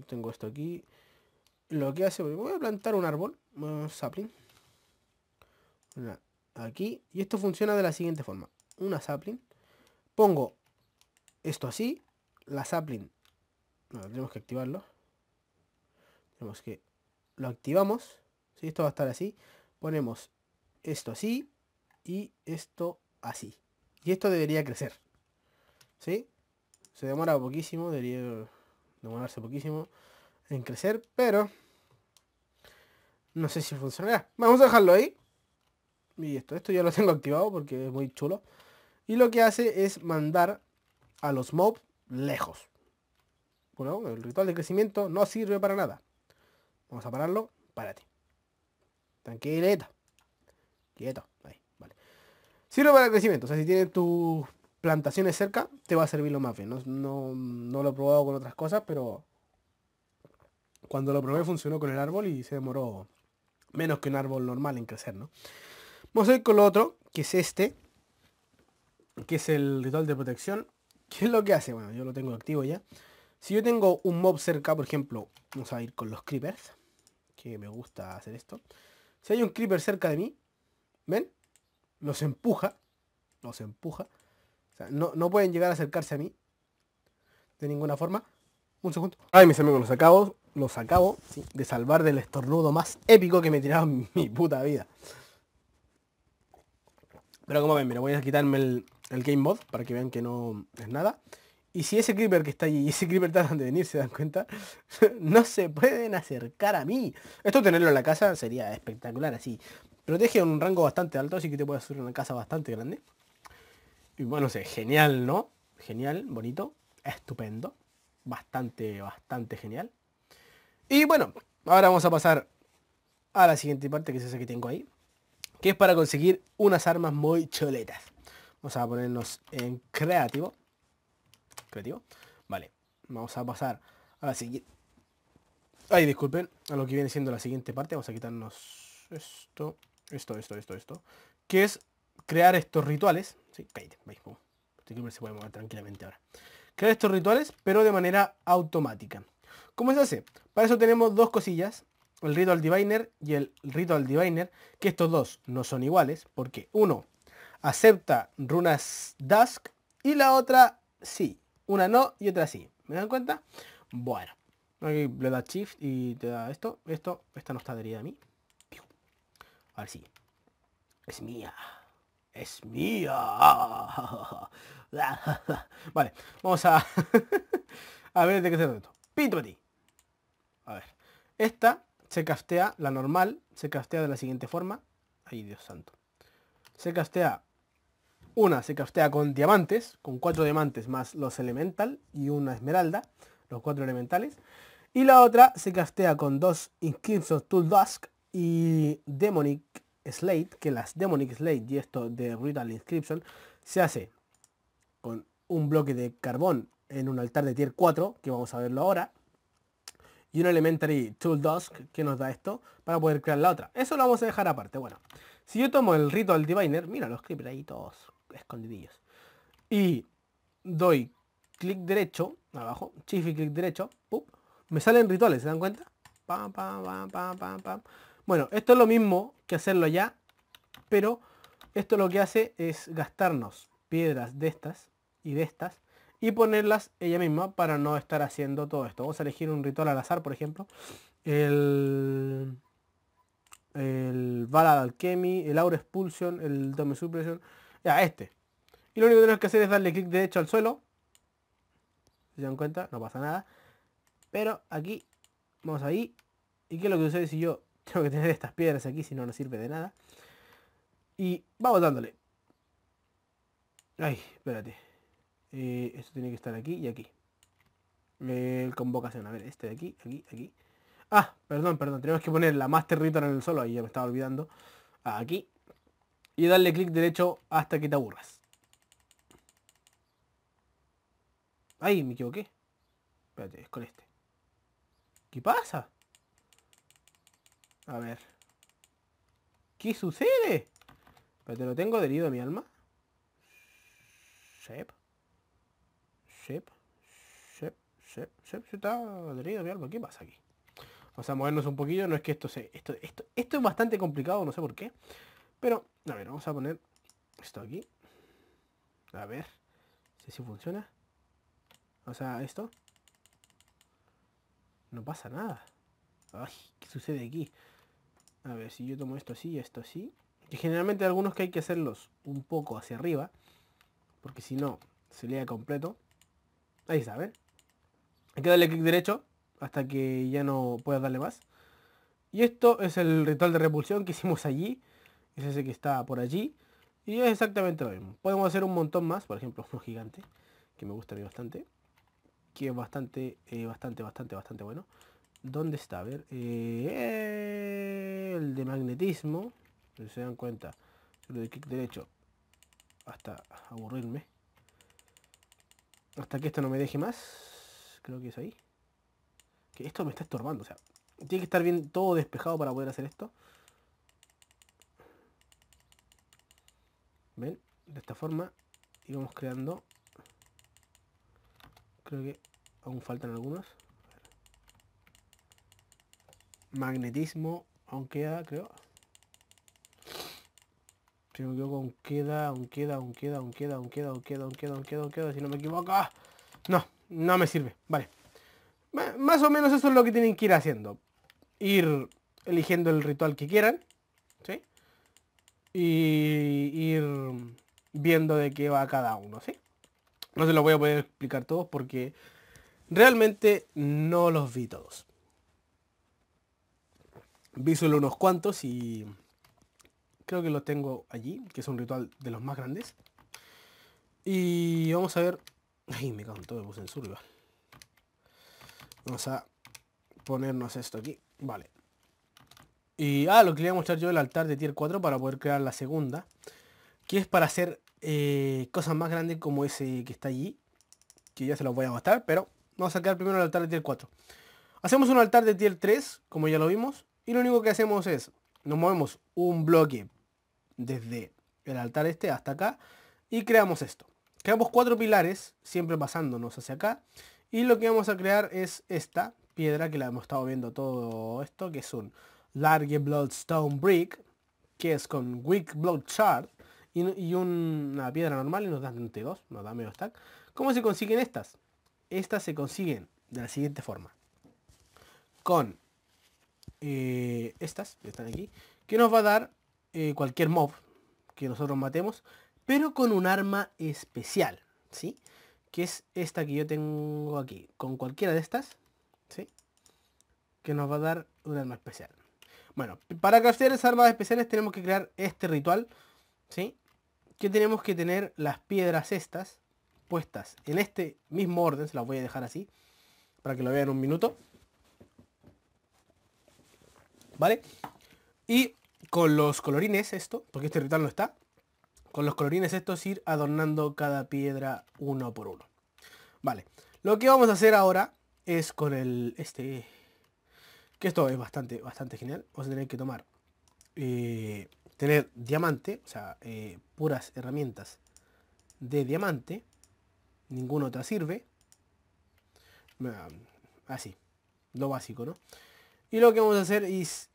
tengo esto aquí, lo que hace, voy a plantar un árbol, un sapling, aquí, y esto funciona de la siguiente forma, una sapling, pongo esto así, la sapling. tenemos que activarlo. Tenemos que... Lo activamos. si Esto va a estar así. Ponemos esto así y esto así. Y esto debería crecer. ¿Sí? Se demora poquísimo, debería demorarse poquísimo en crecer, pero no sé si funcionará. Vamos a dejarlo ahí. Y esto, esto ya lo tengo activado porque es muy chulo. Y lo que hace es mandar a los mobs lejos. Bueno, el ritual de crecimiento no sirve para nada. Vamos a pararlo. Para ti Tranquileta. Quieto. Ahí, vale. Sirve para crecimiento. O sea, si tienes tus plantaciones cerca, te va a servir lo más bien. No, no, no lo he probado con otras cosas, pero cuando lo probé funcionó con el árbol y se demoró menos que un árbol normal en crecer, ¿no? Vamos a ir con lo otro, que es este, que es el ritual de protección. ¿Qué es lo que hace? Bueno, yo lo tengo activo ya. Si yo tengo un mob cerca, por ejemplo, vamos a ir con los creepers, que me gusta hacer esto. Si hay un creeper cerca de mí, ¿ven? Los empuja, los empuja. no, pueden llegar a acercarse a mí de ninguna forma. Un segundo. Ay, mis amigos, los acabo, los acabo de salvar del estornudo más épico que me he mi puta vida. Pero como ven, mira, voy a quitarme el, el game mod para que vean que no es nada. Y si ese creeper que está allí y ese creeper está donde venir, se dan cuenta, no se pueden acercar a mí. Esto tenerlo en la casa sería espectacular así. Protege un rango bastante alto, así que te puedes hacer una casa bastante grande. Y bueno, se genial, ¿no? Genial, bonito, estupendo. Bastante, bastante genial. Y bueno, ahora vamos a pasar a la siguiente parte, que es esa que tengo ahí. Que es para conseguir unas armas muy choletas. Vamos a ponernos en creativo. Creativo. Vale. Vamos a pasar a la siguiente. Ay, disculpen. A lo que viene siendo la siguiente parte. Vamos a quitarnos esto. Esto, esto, esto, esto. Que es crear estos rituales. Sí, cállate. Vais, este se puede mover tranquilamente ahora. Crear estos rituales, pero de manera automática. ¿Cómo se hace? Para eso tenemos dos cosillas. El Ritual Diviner y el Ritual Diviner. Que estos dos no son iguales. Porque uno acepta runas Dusk y la otra sí. Una no y otra sí. ¿Me dan cuenta? Bueno. le da shift y te da esto, esto, esta no está adherida a mí. A ver sí. Es mía. Es mía. Vale, vamos a... a ver de qué se trata esto. Pinto a ti. ver. Esta se castea, la normal, se castea de la siguiente forma. Ay, Dios santo. Se castea una se castea con diamantes, con cuatro diamantes más los elemental y una esmeralda, los cuatro elementales. Y la otra se castea con dos inscription tool Dusk y Demonic Slate, que las Demonic Slate y esto de ritual Inscription se hace con un bloque de carbón en un altar de tier 4, que vamos a verlo ahora, y un Elementary Tool Dusk que nos da esto para poder crear la otra. Eso lo vamos a dejar aparte. Bueno, si yo tomo el Ritual Diviner, mira los todos escondidillos. Y doy clic derecho, abajo, chif y clic derecho, me salen rituales, ¿se dan cuenta? Pam, pam, pam, pam, pam, Bueno, esto es lo mismo que hacerlo ya, pero esto lo que hace es gastarnos piedras de estas y de estas y ponerlas ella misma para no estar haciendo todo esto. Vamos a elegir un ritual al azar, por ejemplo. El, el Valad Alchemy, el Aura Expulsion, el Dome Suppression, ya, este. Y lo único que tenemos que hacer es darle clic derecho al suelo. se dan cuenta, no pasa nada. Pero aquí, vamos ahí. ¿Y qué es lo que sucede si yo tengo que tener estas piedras aquí? Si no, nos sirve de nada. Y vamos dándole. Ay, espérate. Eh, esto tiene que estar aquí y aquí. El convocación, a ver, este de aquí, aquí, aquí. Ah, perdón, perdón, tenemos que poner la más Return en el suelo ahí ya me estaba olvidando. Ah, aquí, y darle clic derecho hasta que te aburras. Ay, me equivoqué. Espérate, es con este. ¿Qué pasa? A ver. ¿Qué sucede? Espérate, ¿lo tengo adherido a mi alma? Sep Sep, sep, sep Se Está adherido a mi alma. ¿Qué pasa aquí? Vamos a movernos un poquillo. No es que esto se... Esto, esto, esto es bastante complicado, no sé por qué. Pero, a ver, vamos a poner esto aquí. A ver si funciona. O sea, esto. No pasa nada. Ay, ¿qué sucede aquí? A ver, si yo tomo esto así y esto así. Y generalmente algunos que hay que hacerlos un poco hacia arriba. Porque si no, se lea completo. Ahí está, ver Hay que darle clic derecho hasta que ya no puedas darle más. Y esto es el ritual de repulsión que hicimos allí es ese que está por allí. Y es exactamente lo mismo. Podemos hacer un montón más, por ejemplo, un gigante, que me gusta a mí bastante. Que es bastante, eh, bastante, bastante, bastante bueno. ¿Dónde está? A ver, eh, el de magnetismo, si se dan cuenta, lo de clic derecho, hasta aburrirme. Hasta que esto no me deje más, creo que es ahí. Que esto me está estorbando, o sea, tiene que estar bien todo despejado para poder hacer esto. De esta forma íbamos creando. Creo que aún faltan algunos. Magnetismo, aunque queda, creo. Si no aún queda, aún queda, aún queda, aún queda, aún queda, aún queda, aún queda, aún queda, queda, si no me equivoco. No, no me sirve. Vale. Más o menos eso es lo que tienen que ir haciendo. Ir eligiendo el ritual que quieran. ¿Sí? y ir viendo de qué va cada uno, ¿sí? No se los voy a poder explicar todos porque realmente no los vi todos. Vi solo unos cuantos y creo que los tengo allí, que es un ritual de los más grandes. Y vamos a ver... Ay, me cago en todo, me puse en Vamos a ponernos esto aquí. Vale. Y, ah, lo que le voy a mostrar yo el altar de tier 4 para poder crear la segunda. Que es para hacer eh, cosas más grandes como ese que está allí. Que ya se los voy a mostrar, pero vamos a crear primero el altar de tier 4. Hacemos un altar de tier 3, como ya lo vimos. Y lo único que hacemos es, nos movemos un bloque desde el altar este hasta acá. Y creamos esto. Creamos cuatro pilares, siempre pasándonos hacia acá. Y lo que vamos a crear es esta piedra que la hemos estado viendo todo esto, que es un large Bloodstone Brick, que es con Weak Blood Shard y, una piedra normal y nos dan 2 nos da medio stack. ¿Cómo se consiguen estas? Estas se consiguen de la siguiente forma. Con eh, estas, que están aquí, que nos va a dar eh, cualquier mob que nosotros matemos, pero con un arma especial, ¿sí? Que es esta que yo tengo aquí, con cualquiera de estas, ¿sí? Que nos va a dar un arma especial. Bueno, para craftear esas armas especiales tenemos que crear este ritual, ¿sí? Que tenemos que tener las piedras estas puestas en este mismo orden, se las voy a dejar así, para que lo vean un minuto. ¿Vale? Y con los colorines esto, porque este ritual no está, con los colorines estos ir adornando cada piedra uno por uno. Vale, lo que vamos a hacer ahora es con el, este, que esto es bastante, bastante genial. Vamos a tener que tomar, eh, tener diamante, o sea, eh, puras herramientas de diamante. Ninguna otra sirve. Mm, así, lo básico, ¿no? Y lo que vamos a hacer es,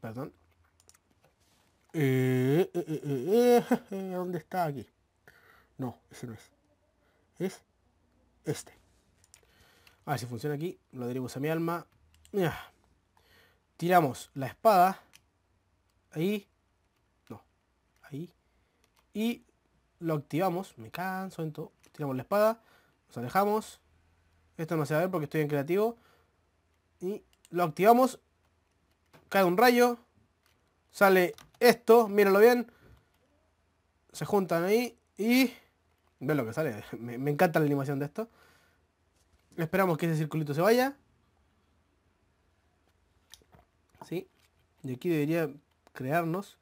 perdón. Eh, ¿Dónde está aquí? No, ese no es. Es este. A ver si funciona aquí. Lo dirijo a mi alma. Tiramos la espada. Ahí. No. Ahí. Y lo activamos. Me canso en todo. Tiramos la espada. Nos alejamos. Esto no se va a ver porque estoy en creativo. Y lo activamos. Cae un rayo. Sale esto. míralo bien. Se juntan ahí. Y... ve lo que sale. Me, me encanta la animación de esto. Esperamos que ese circulito se vaya. ¿sí? Y aquí debería crearnos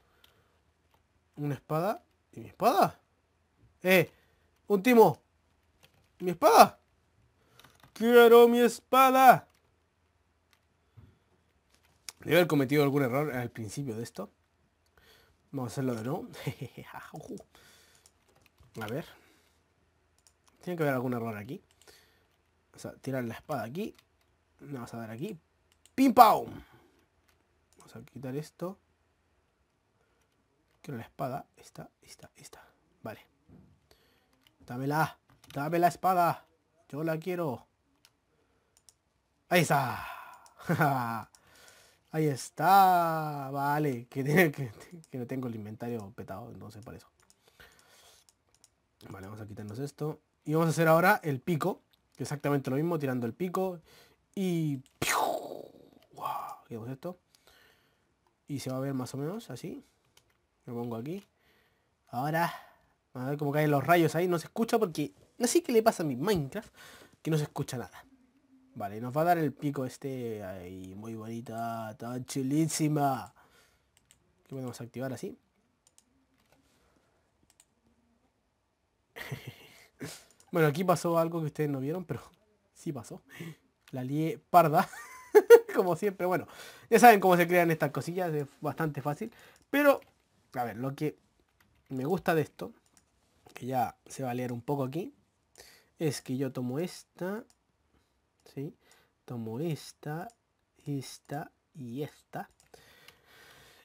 una espada. ¿Y mi espada? ¡Eh! ¡Un timo! ¿Mi espada? ¡Quiero mi espada! Debe haber cometido algún error al principio de esto. Vamos a hacerlo de nuevo. a ver. Tiene que haber algún error aquí. O sea, tirar la espada aquí. Vamos a dar aquí. ¡Pim, vamos a quitar esto. Quiero la espada. está, está, está Vale. Dámela. Dame la espada. Yo la quiero. Ahí está. Ahí está. Vale. Que, que, no tengo el inventario petado. Entonces para eso. Vale, vamos a quitarnos esto. Y vamos a hacer ahora el pico. Exactamente lo mismo, tirando el pico. Y... esto. Y se va a ver más o menos así. Lo pongo aquí. Ahora, a ver cómo caen los rayos ahí. No se escucha porque... No sé qué le pasa a mi Minecraft, que no se escucha nada. Vale, nos va a dar el pico este. Ahí, muy bonita. Tan chilísima. Que podemos activar así. bueno, aquí pasó algo que ustedes no vieron, pero sí pasó. La lie parda. como siempre. Bueno, ya saben cómo se crean estas cosillas, es bastante fácil. Pero, a ver, lo que me gusta de esto, que ya se va a leer un poco aquí, es que yo tomo esta, ¿sí? Tomo esta, esta y esta.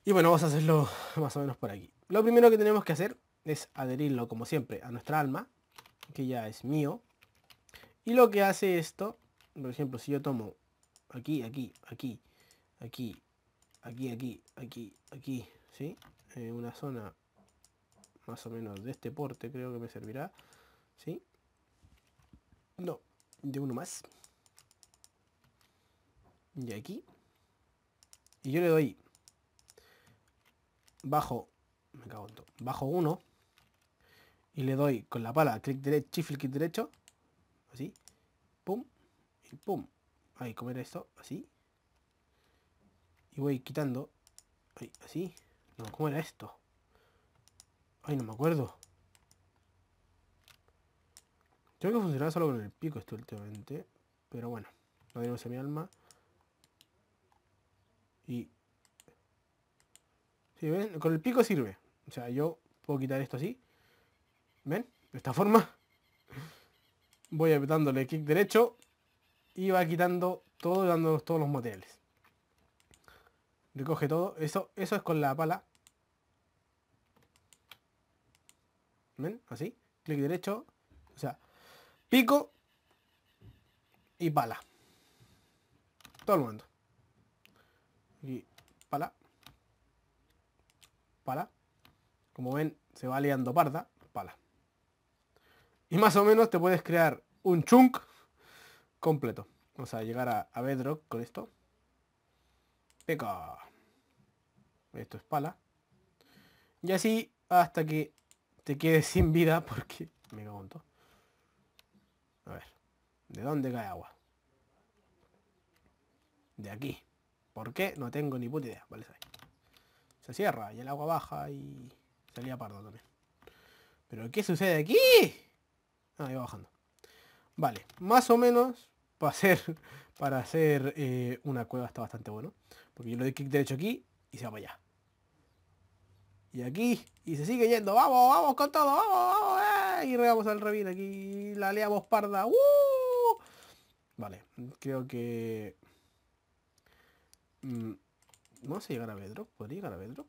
Y bueno, vamos a hacerlo más o menos por aquí. Lo primero que tenemos que hacer es adherirlo, como siempre, a nuestra alma, que ya es mío. Y lo que hace esto, por ejemplo, si yo tomo aquí, aquí, aquí, aquí, aquí, aquí, aquí, aquí, ¿sí? Eh, una zona más o menos de este porte creo que me servirá, ¿sí? No, de uno más. y aquí. Y yo le doy bajo, me cago en todo, bajo uno y le doy con la pala clic derecho, Chifle clic derecho, así, pum, y pum, Ahí, comer esto, así. Y voy quitando. Ahí, así. No, ¿cómo era esto? Ay, no me acuerdo. Tengo que funcionar solo con el pico esto últimamente. Pero bueno, no diremos a mi alma. Y... ven? Con el pico sirve. O sea, yo puedo quitar esto así. ¿Ven? De esta forma. Voy apretándole clic derecho y va quitando todo, dándonos todos los materiales. Recoge todo. Eso, eso es con la pala. ¿Ven? Así. Clic derecho. O sea, pico y pala. Todo el mundo. Y pala. Pala. Como ven, se va liando parda. Pala. Y más o menos te puedes crear un chunk completo. Vamos a llegar a, Bedrock con esto. Peca. Esto es pala. Y así hasta que te quedes sin vida porque me cago A ver, ¿de dónde cae agua? De aquí. ¿Por qué? No tengo ni puta idea. Vale, se cierra y el agua baja y salía pardo también. ¿Pero qué sucede aquí? Ah, iba bajando. Vale, más o menos para hacer, para hacer eh, una cueva está bastante bueno. Porque yo le doy clic derecho aquí y se va para allá. Y aquí, y se sigue yendo. ¡Vamos, vamos con todo! ¡Vamos, vamos! Eh! Y regamos al revir aquí. La leamos parda. ¡uh! Vale, creo que... Mm, vamos a llegar a Bedrock. ¿Podría llegar a Bedrock?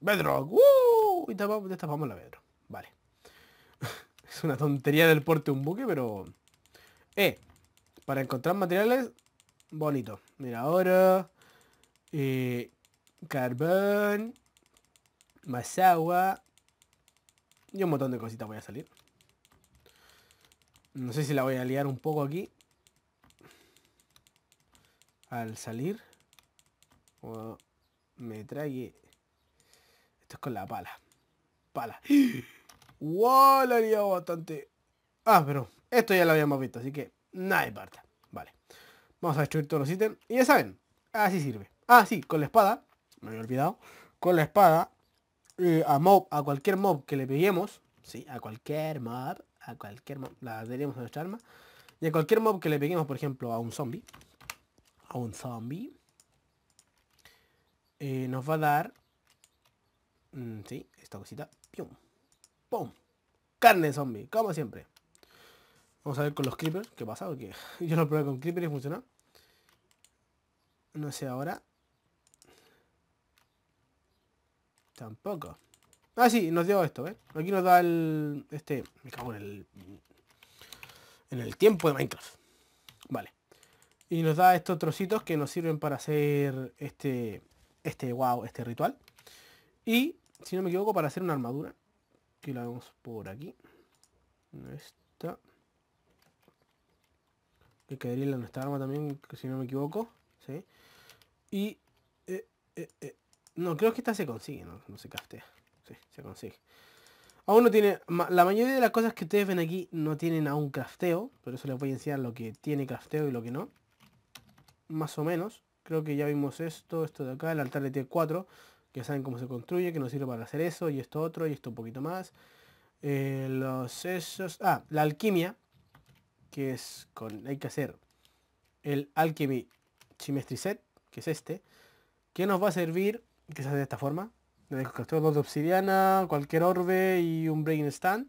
Bedrock. ¡Uh! Y destapamos la Bedrock. Vale. es una tontería del porte un buque, pero... Eh, para encontrar materiales, bonito. Mira, oro eh, carbón. Más agua. Y un montón de cositas voy a salir. No sé si la voy a liar un poco aquí. Al salir. me trae Esto es con la pala. Pala. ¡Wow! La haría bastante. Ah, pero esto ya lo habíamos visto, así que nada importa. Vale. Vamos a destruir todos los ítems. Y ya saben, así sirve. Ah, sí, con la espada. Me había olvidado. Con la espada. Eh, a mob, a cualquier mob que le peguemos. Sí, a cualquier mob. A cualquier mob. La daríamos a nuestra arma. Y a cualquier mob que le peguemos, por ejemplo, a un zombie. A un zombie. Eh, nos va a dar... Mm, sí, esta cosita. ¡Pum! Carne zombie, como siempre. Vamos a ver con los creepers, ¿qué pasa? Porque yo lo probé con creepers y funcionó. No sé ahora. Tampoco. Ah, sí, nos dio esto, ¿eh? Aquí nos da el... Este... Me cago en el... En el tiempo de Minecraft. Vale. Y nos da estos trocitos que nos sirven para hacer este... Este, wow, este ritual. Y, si no me equivoco, para hacer una armadura que la vemos por aquí. Esta. que quedaría en nuestra arma también, si no me equivoco. Y... Eh, eh, eh, no, creo que esta se consigue, no, no se castea. Sí, se consigue. Aún no tiene... La mayoría de las cosas que ustedes ven aquí no tienen aún crafteo. Por eso les voy a enseñar lo que tiene crafteo y lo que no. Más o menos. Creo que ya vimos esto, esto de acá, el altar de T4 ya saben cómo se construye, que nos sirve para hacer eso y esto otro y esto un poquito más. Eh, los esos, ah, la alquimia, que es con, hay que hacer el Alchemy Chemistry Set, que es este, que nos va a servir, que se hace de esta forma, dos de obsidiana, cualquier orbe y un Brain Stand.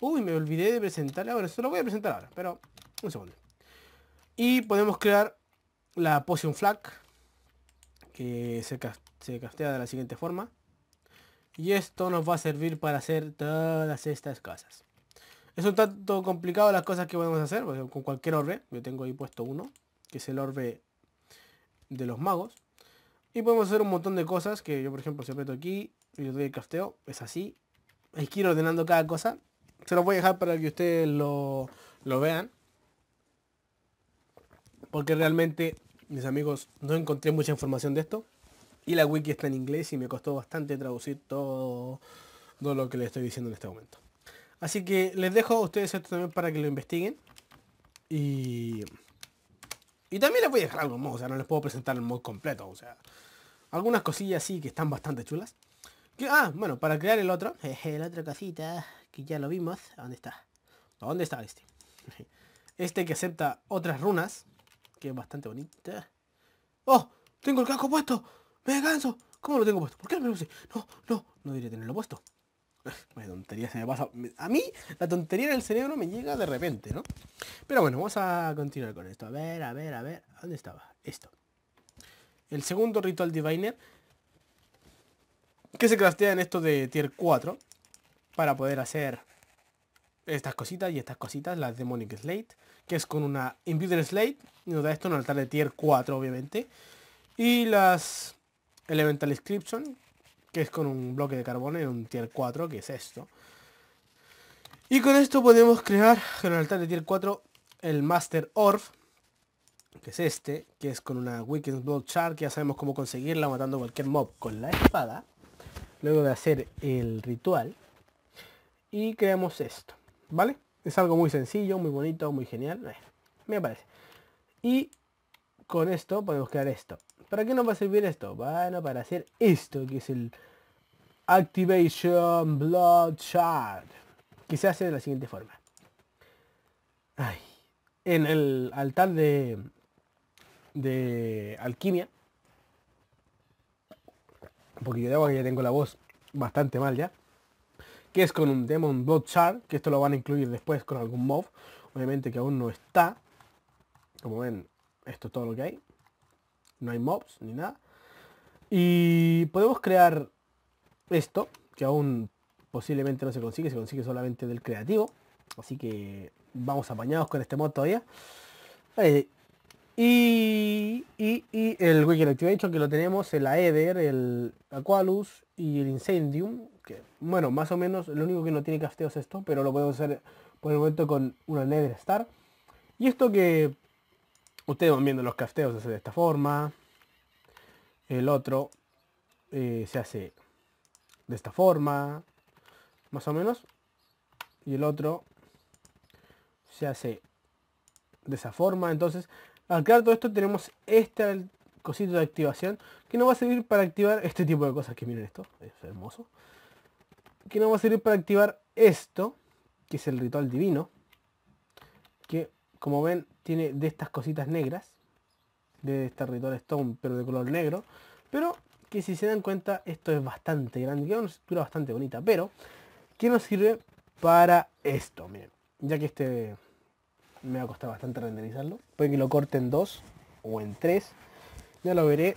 Uy, me olvidé de presentarle ahora, se lo voy a presentar ahora, pero un segundo. Y podemos crear la Potion Flag, que se, se castea de la siguiente forma. Y esto nos va a servir para hacer todas estas casas Es un tanto complicado las cosas que podemos hacer pues, con cualquier orbe. Yo tengo ahí puesto uno, que es el orbe de los magos. Y podemos hacer un montón de cosas, que yo por ejemplo si aprieto aquí y le doy el casteo es así. Hay quiero ir ordenando cada cosa. Se los voy a dejar para que ustedes lo vean. Porque realmente, mis amigos, no encontré mucha información de esto. Y la wiki está en inglés y me costó bastante traducir todo, todo lo que le estoy diciendo en este momento. Así que les dejo a ustedes esto también para que lo investiguen. Y... Y también les voy a dejar algo más, o sea, no les puedo presentar el mod completo, o sea... Algunas cosillas sí que están bastante chulas. ah, bueno, para crear el otro, el otro casita que ya lo vimos, ¿dónde está? ¿Dónde está este? Este que acepta otras runas, que es bastante bonita. ¡Oh! ¡Tengo el casco puesto! ¡Me canso! ¿Cómo lo tengo puesto? ¿Por qué no me lo puse? No, no, no debería tenerlo puesto. tontería se me pasa. A mí la tontería en el cerebro me llega de repente, ¿no? Pero bueno, vamos a continuar con esto. A ver, a ver, a ver. ¿Dónde estaba? Esto. El segundo ritual diviner. Que se craftea en esto de tier 4. Para poder hacer estas cositas y estas cositas. Las Demonic Slate. Que es con una Imputer Slate. Y nos da esto en un altar de tier 4, obviamente. Y las Elemental Inscription, que es con un bloque de carbón en un tier 4, que es esto. Y con esto podemos crear En el de tier 4 el Master Orb, que es este, que es con una Wicked Blood que ya sabemos cómo conseguirla matando cualquier mob con la espada, luego de hacer el ritual, y creamos esto, ¿vale? Es algo muy sencillo, muy bonito, muy genial, eh, me parece. Y con esto podemos crear esto, ¿Para qué nos va a servir esto? Bueno, para hacer esto, que es el Activation Shard Que se hace de la siguiente forma. en el altar de, de alquimia. Porque yo ya tengo la voz bastante mal ya. Que es con un Demon Blood Shard que esto lo van a incluir después con algún mob. Obviamente que aún no está. Como ven, esto es todo lo que hay no hay mobs ni nada. Y podemos crear esto, que aún posiblemente no se consigue, se consigue solamente del creativo. Así que vamos apañados con este mod todavía. y, y, el Wicked Activation que lo tenemos, el Aether, el Aqualus y el Incendium. Que, bueno, más o menos, lo único que no tiene casteo es esto, pero lo podemos hacer por el momento con una Nether Star. Y esto que ustedes van viendo los crafteos, de esta forma. El otro eh, se hace de esta forma, más o menos. Y el otro se hace de esa forma. Entonces, al crear todo esto tenemos este cosito de activación que nos va a servir para activar este tipo de cosas que miren esto, es hermoso. Que nos va a servir para activar esto, que es el ritual divino. Que como ven tiene de estas cositas negras, de este territorio Stone, pero de color negro, pero que si se dan cuenta esto es bastante grande, una estructura bastante bonita, pero que nos sirve para esto, miren, ya que este me va a costar bastante renderizarlo, puede que lo corte en dos o en tres, ya lo veré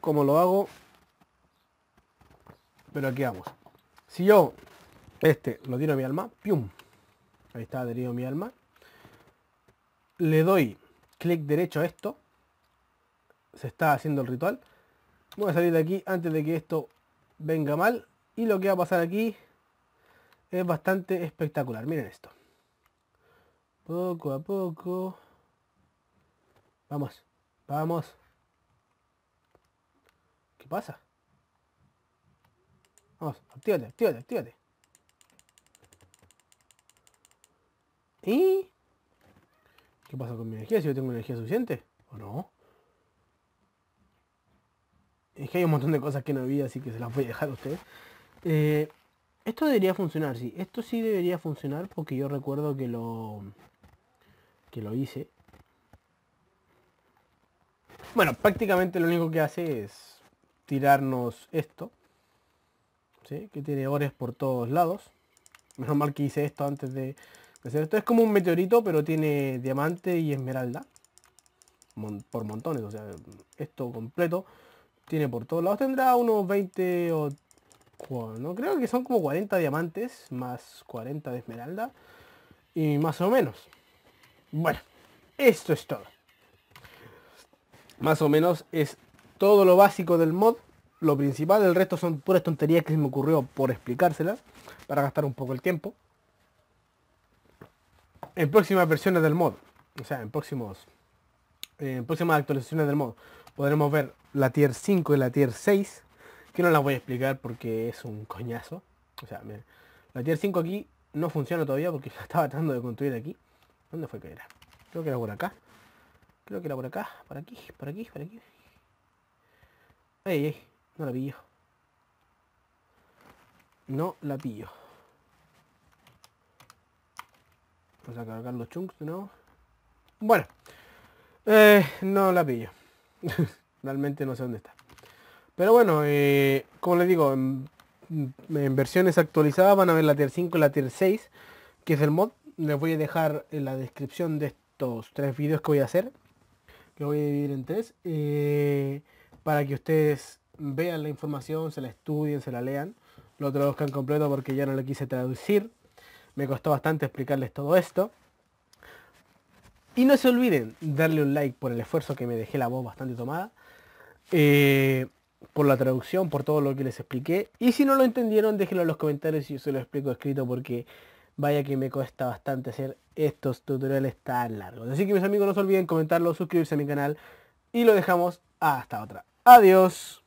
cómo lo hago, pero aquí vamos. Si yo este lo tiro a mi alma, ¡pium! Ahí está adherido mi alma le doy clic derecho a esto. Se está haciendo el ritual. Voy a salir de aquí antes de que esto venga mal. Y lo que va a pasar aquí es bastante espectacular. Miren esto. Poco a poco. Vamos. Vamos. ¿Qué pasa? Vamos, actívate, actívate, actívate. Y ¿Qué pasa con mi energía? ¿Si yo tengo energía suficiente o no? Es que hay un montón de cosas que no había, así que se las voy a dejar a ustedes. Eh, esto debería funcionar, sí. Esto sí debería funcionar porque yo recuerdo que lo... Que lo hice. Bueno, prácticamente lo único que hace es tirarnos esto. ¿sí? Que tiene ores por todos lados. Menos mal que hice esto antes de esto es como un meteorito, pero tiene diamante y esmeralda. por montones, o sea, esto completo. Tiene por todos lados, tendrá unos 20 o... No creo que son como 40 diamantes, más 40 de esmeralda. Y más o menos. Bueno, esto es todo. Más o menos es todo lo básico del mod. Lo principal, el resto son puras tonterías que se me ocurrió por explicárselas, para gastar un poco el tiempo en próximas versiones del mod, o sea, en próximos próximas actualizaciones del mod, podremos ver la tier 5 y la tier 6, que no las voy a explicar porque es un coñazo. O sea, la tier 5 aquí no funciona todavía porque la estaba tratando de construir aquí. ¿Dónde fue que era? Creo que era por acá. Creo que era por acá, por aquí, por aquí, por aquí. Ay, no la pillo. No la pillo. Pues a cargar los chunks no Bueno. Eh, no la pillo. Realmente no sé dónde está. Pero bueno, eh, como les digo, en, versiones actualizadas van a ver la tier 5 y la tier 6, que es el mod. Les voy a dejar en la descripción de estos tres vídeos que voy a hacer, que voy a dividir en tres, eh, para que ustedes vean la información, se la estudien, se la lean, lo traduzcan completo porque ya no la quise traducir. Me costó bastante explicarles todo esto. Y no se olviden darle un like por el esfuerzo que me dejé la voz bastante tomada. Eh, por la traducción, por todo lo que les expliqué. Y si no lo entendieron, déjenlo en los comentarios y yo se lo explico escrito porque vaya que me cuesta bastante hacer estos tutoriales tan largos. Así que mis amigos, no se olviden comentarlo, suscribirse a mi canal y lo dejamos hasta otra. Adiós.